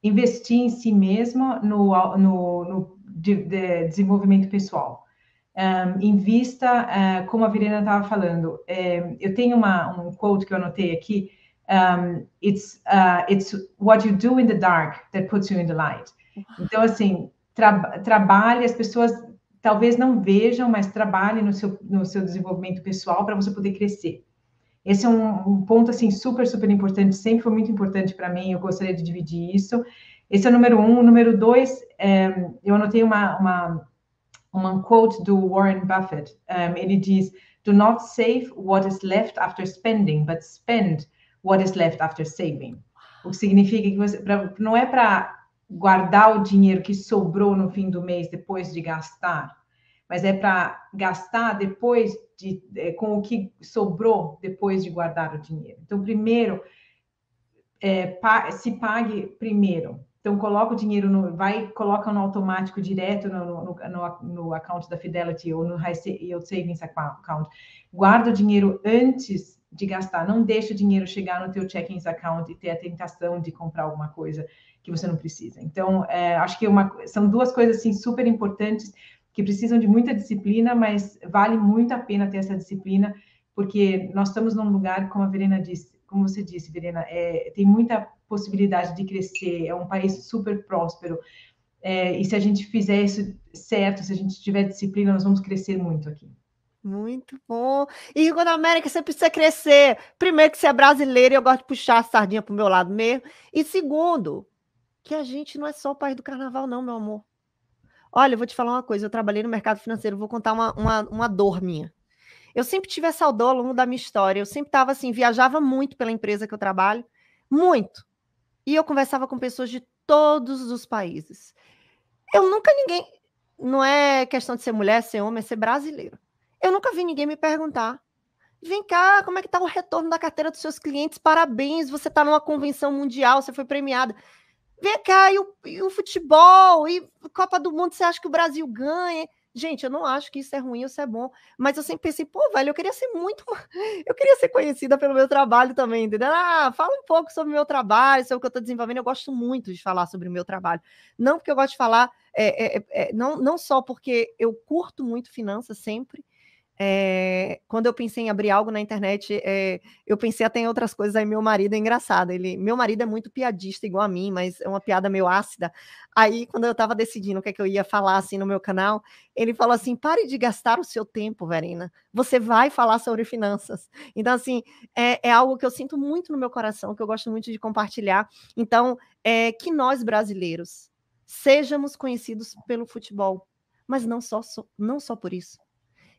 B: investir em si mesmo no, no, no de, de desenvolvimento pessoal. Um, invista, uh, como a Virena estava falando, um, é, eu tenho uma, um quote que eu anotei aqui, it's, uh, it's what you do in the dark that puts you in the light. Então, assim, tra trabalhe, as pessoas talvez não vejam, mas trabalhe no seu, no seu desenvolvimento pessoal para você poder crescer. Esse é um, um, ponto assim super, super importante, sempre foi muito importante para mim, eu gostaria de dividir isso. Esse é o número um. O número dois, é, eu anotei uma, uma, uma quote do Warren Buffett. Um, eh, ele diz: Do not save what is left after spending, but spend what is left after saving. O que significa que você, pra, não é para guardar o dinheiro que sobrou no fim do mês depois de gastar, mas é para gastar depois de é, com o que sobrou depois de guardar o dinheiro. Então, primeiro é, pa, se pague primeiro. Então, coloca o dinheiro no. Vai, coloca no automático direto no, no, no, no account da Fidelity ou no High Yield Savings Account. Guarda o dinheiro antes de gastar. Não deixa o dinheiro chegar no teu checking account e ter a tentação de comprar alguma coisa que você não precisa. Então, é, acho que uma, são duas coisas assim super importantes que precisam de muita disciplina, mas vale muito a pena ter essa disciplina, porque nós estamos num lugar, como a Verena disse, como você disse, Verena, é, tem muita possibilidade de crescer, é um país super próspero. É, e se a gente fizer isso certo, se a gente tiver disciplina, nós vamos crescer muito aqui.
A: Muito bom. E quando a América, você precisa crescer. Primeiro, que você é brasileiro e eu gosto de puxar a sardinha para o meu lado mesmo. E segundo, que a gente não é só o país do carnaval, não, meu amor. Olha, eu vou te falar uma coisa. Eu trabalhei no mercado financeiro, vou contar uma, uma, uma dor minha. Eu sempre tive essa dor ao longo da minha história. Eu sempre estava assim, viajava muito pela empresa que eu trabalho, muito. E eu conversava com pessoas de todos os países. Eu nunca ninguém. Não é questão de ser mulher, ser homem, é ser brasileiro. Eu nunca vi ninguém me perguntar. Vem cá, como é que tá o retorno da carteira dos seus clientes? Parabéns, você está numa convenção mundial, você foi premiada. Vem cá, e o, e o futebol, e Copa do Mundo, você acha que o Brasil ganha? Gente, eu não acho que isso é ruim ou isso é bom, mas eu sempre pensei, pô, velho, eu queria ser muito. Eu queria ser conhecida pelo meu trabalho também, entendeu? Ah, fala um pouco sobre o meu trabalho, sobre o que eu estou desenvolvendo. Eu gosto muito de falar sobre o meu trabalho. Não porque eu gosto de falar, é, é, é, é não, não só porque eu curto muito finanças sempre, é, quando eu pensei em abrir algo na internet, é, eu pensei até em outras coisas. Aí meu marido é engraçado. Ele, meu marido é muito piadista igual a mim, mas é uma piada meio ácida. Aí quando eu estava decidindo o que é que eu ia falar assim no meu canal, ele falou assim: pare de gastar o seu tempo, Verena. Você vai falar sobre finanças. Então assim é, é algo que eu sinto muito no meu coração, que eu gosto muito de compartilhar. Então é, que nós brasileiros sejamos conhecidos pelo futebol, mas não só, não só por isso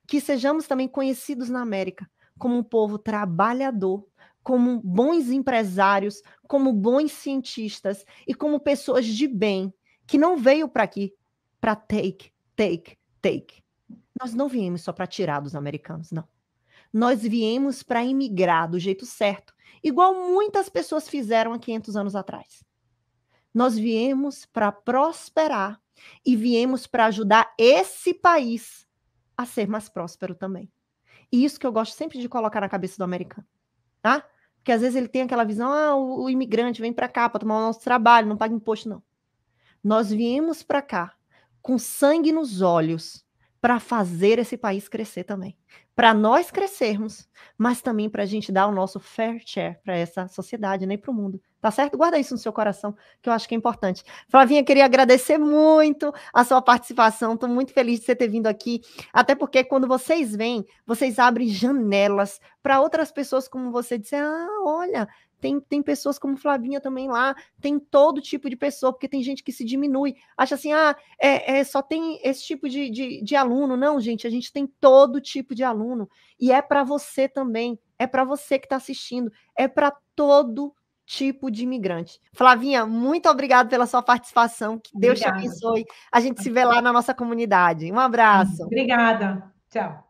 A: que sejamos também conhecidos na América como um povo trabalhador, como bons empresários, como bons cientistas e como pessoas de bem que não veio para aqui para take, take, take. Nós não viemos só para tirar dos americanos, não. Nós viemos para emigrar do jeito certo, igual muitas pessoas fizeram há 500 anos atrás. Nós viemos para prosperar e viemos para ajudar esse país a ser mais próspero também. E isso que eu gosto sempre de colocar na cabeça do americano, tá? Porque às vezes ele tem aquela visão, ah, o, o imigrante vem para cá para tomar o nosso trabalho, não paga imposto, não. Nós viemos para cá com sangue nos olhos para fazer esse país crescer também. Para nós crescermos, mas também para a gente dar o nosso fair share para essa sociedade né, para o mundo. Tá certo? Guarda isso no seu coração, que eu acho que é importante. Flavinha, queria agradecer muito a sua participação. Estou muito feliz de você ter vindo aqui. Até porque quando vocês vêm, vocês abrem janelas para outras pessoas, como você dizer: ah, olha, tem, tem pessoas como Flavinha também lá, tem todo tipo de pessoa, porque tem gente que se diminui, acha assim, ah, é, é só tem esse tipo de, de, de aluno. Não, gente, a gente tem todo tipo de aluno. E é para você também, é para você que está assistindo, é para todo tipo de imigrante. Flavinha, muito obrigado pela sua participação. Que Deus Obrigada. te abençoe. A gente se vê lá na nossa comunidade. Um abraço. Obrigada. Tchau.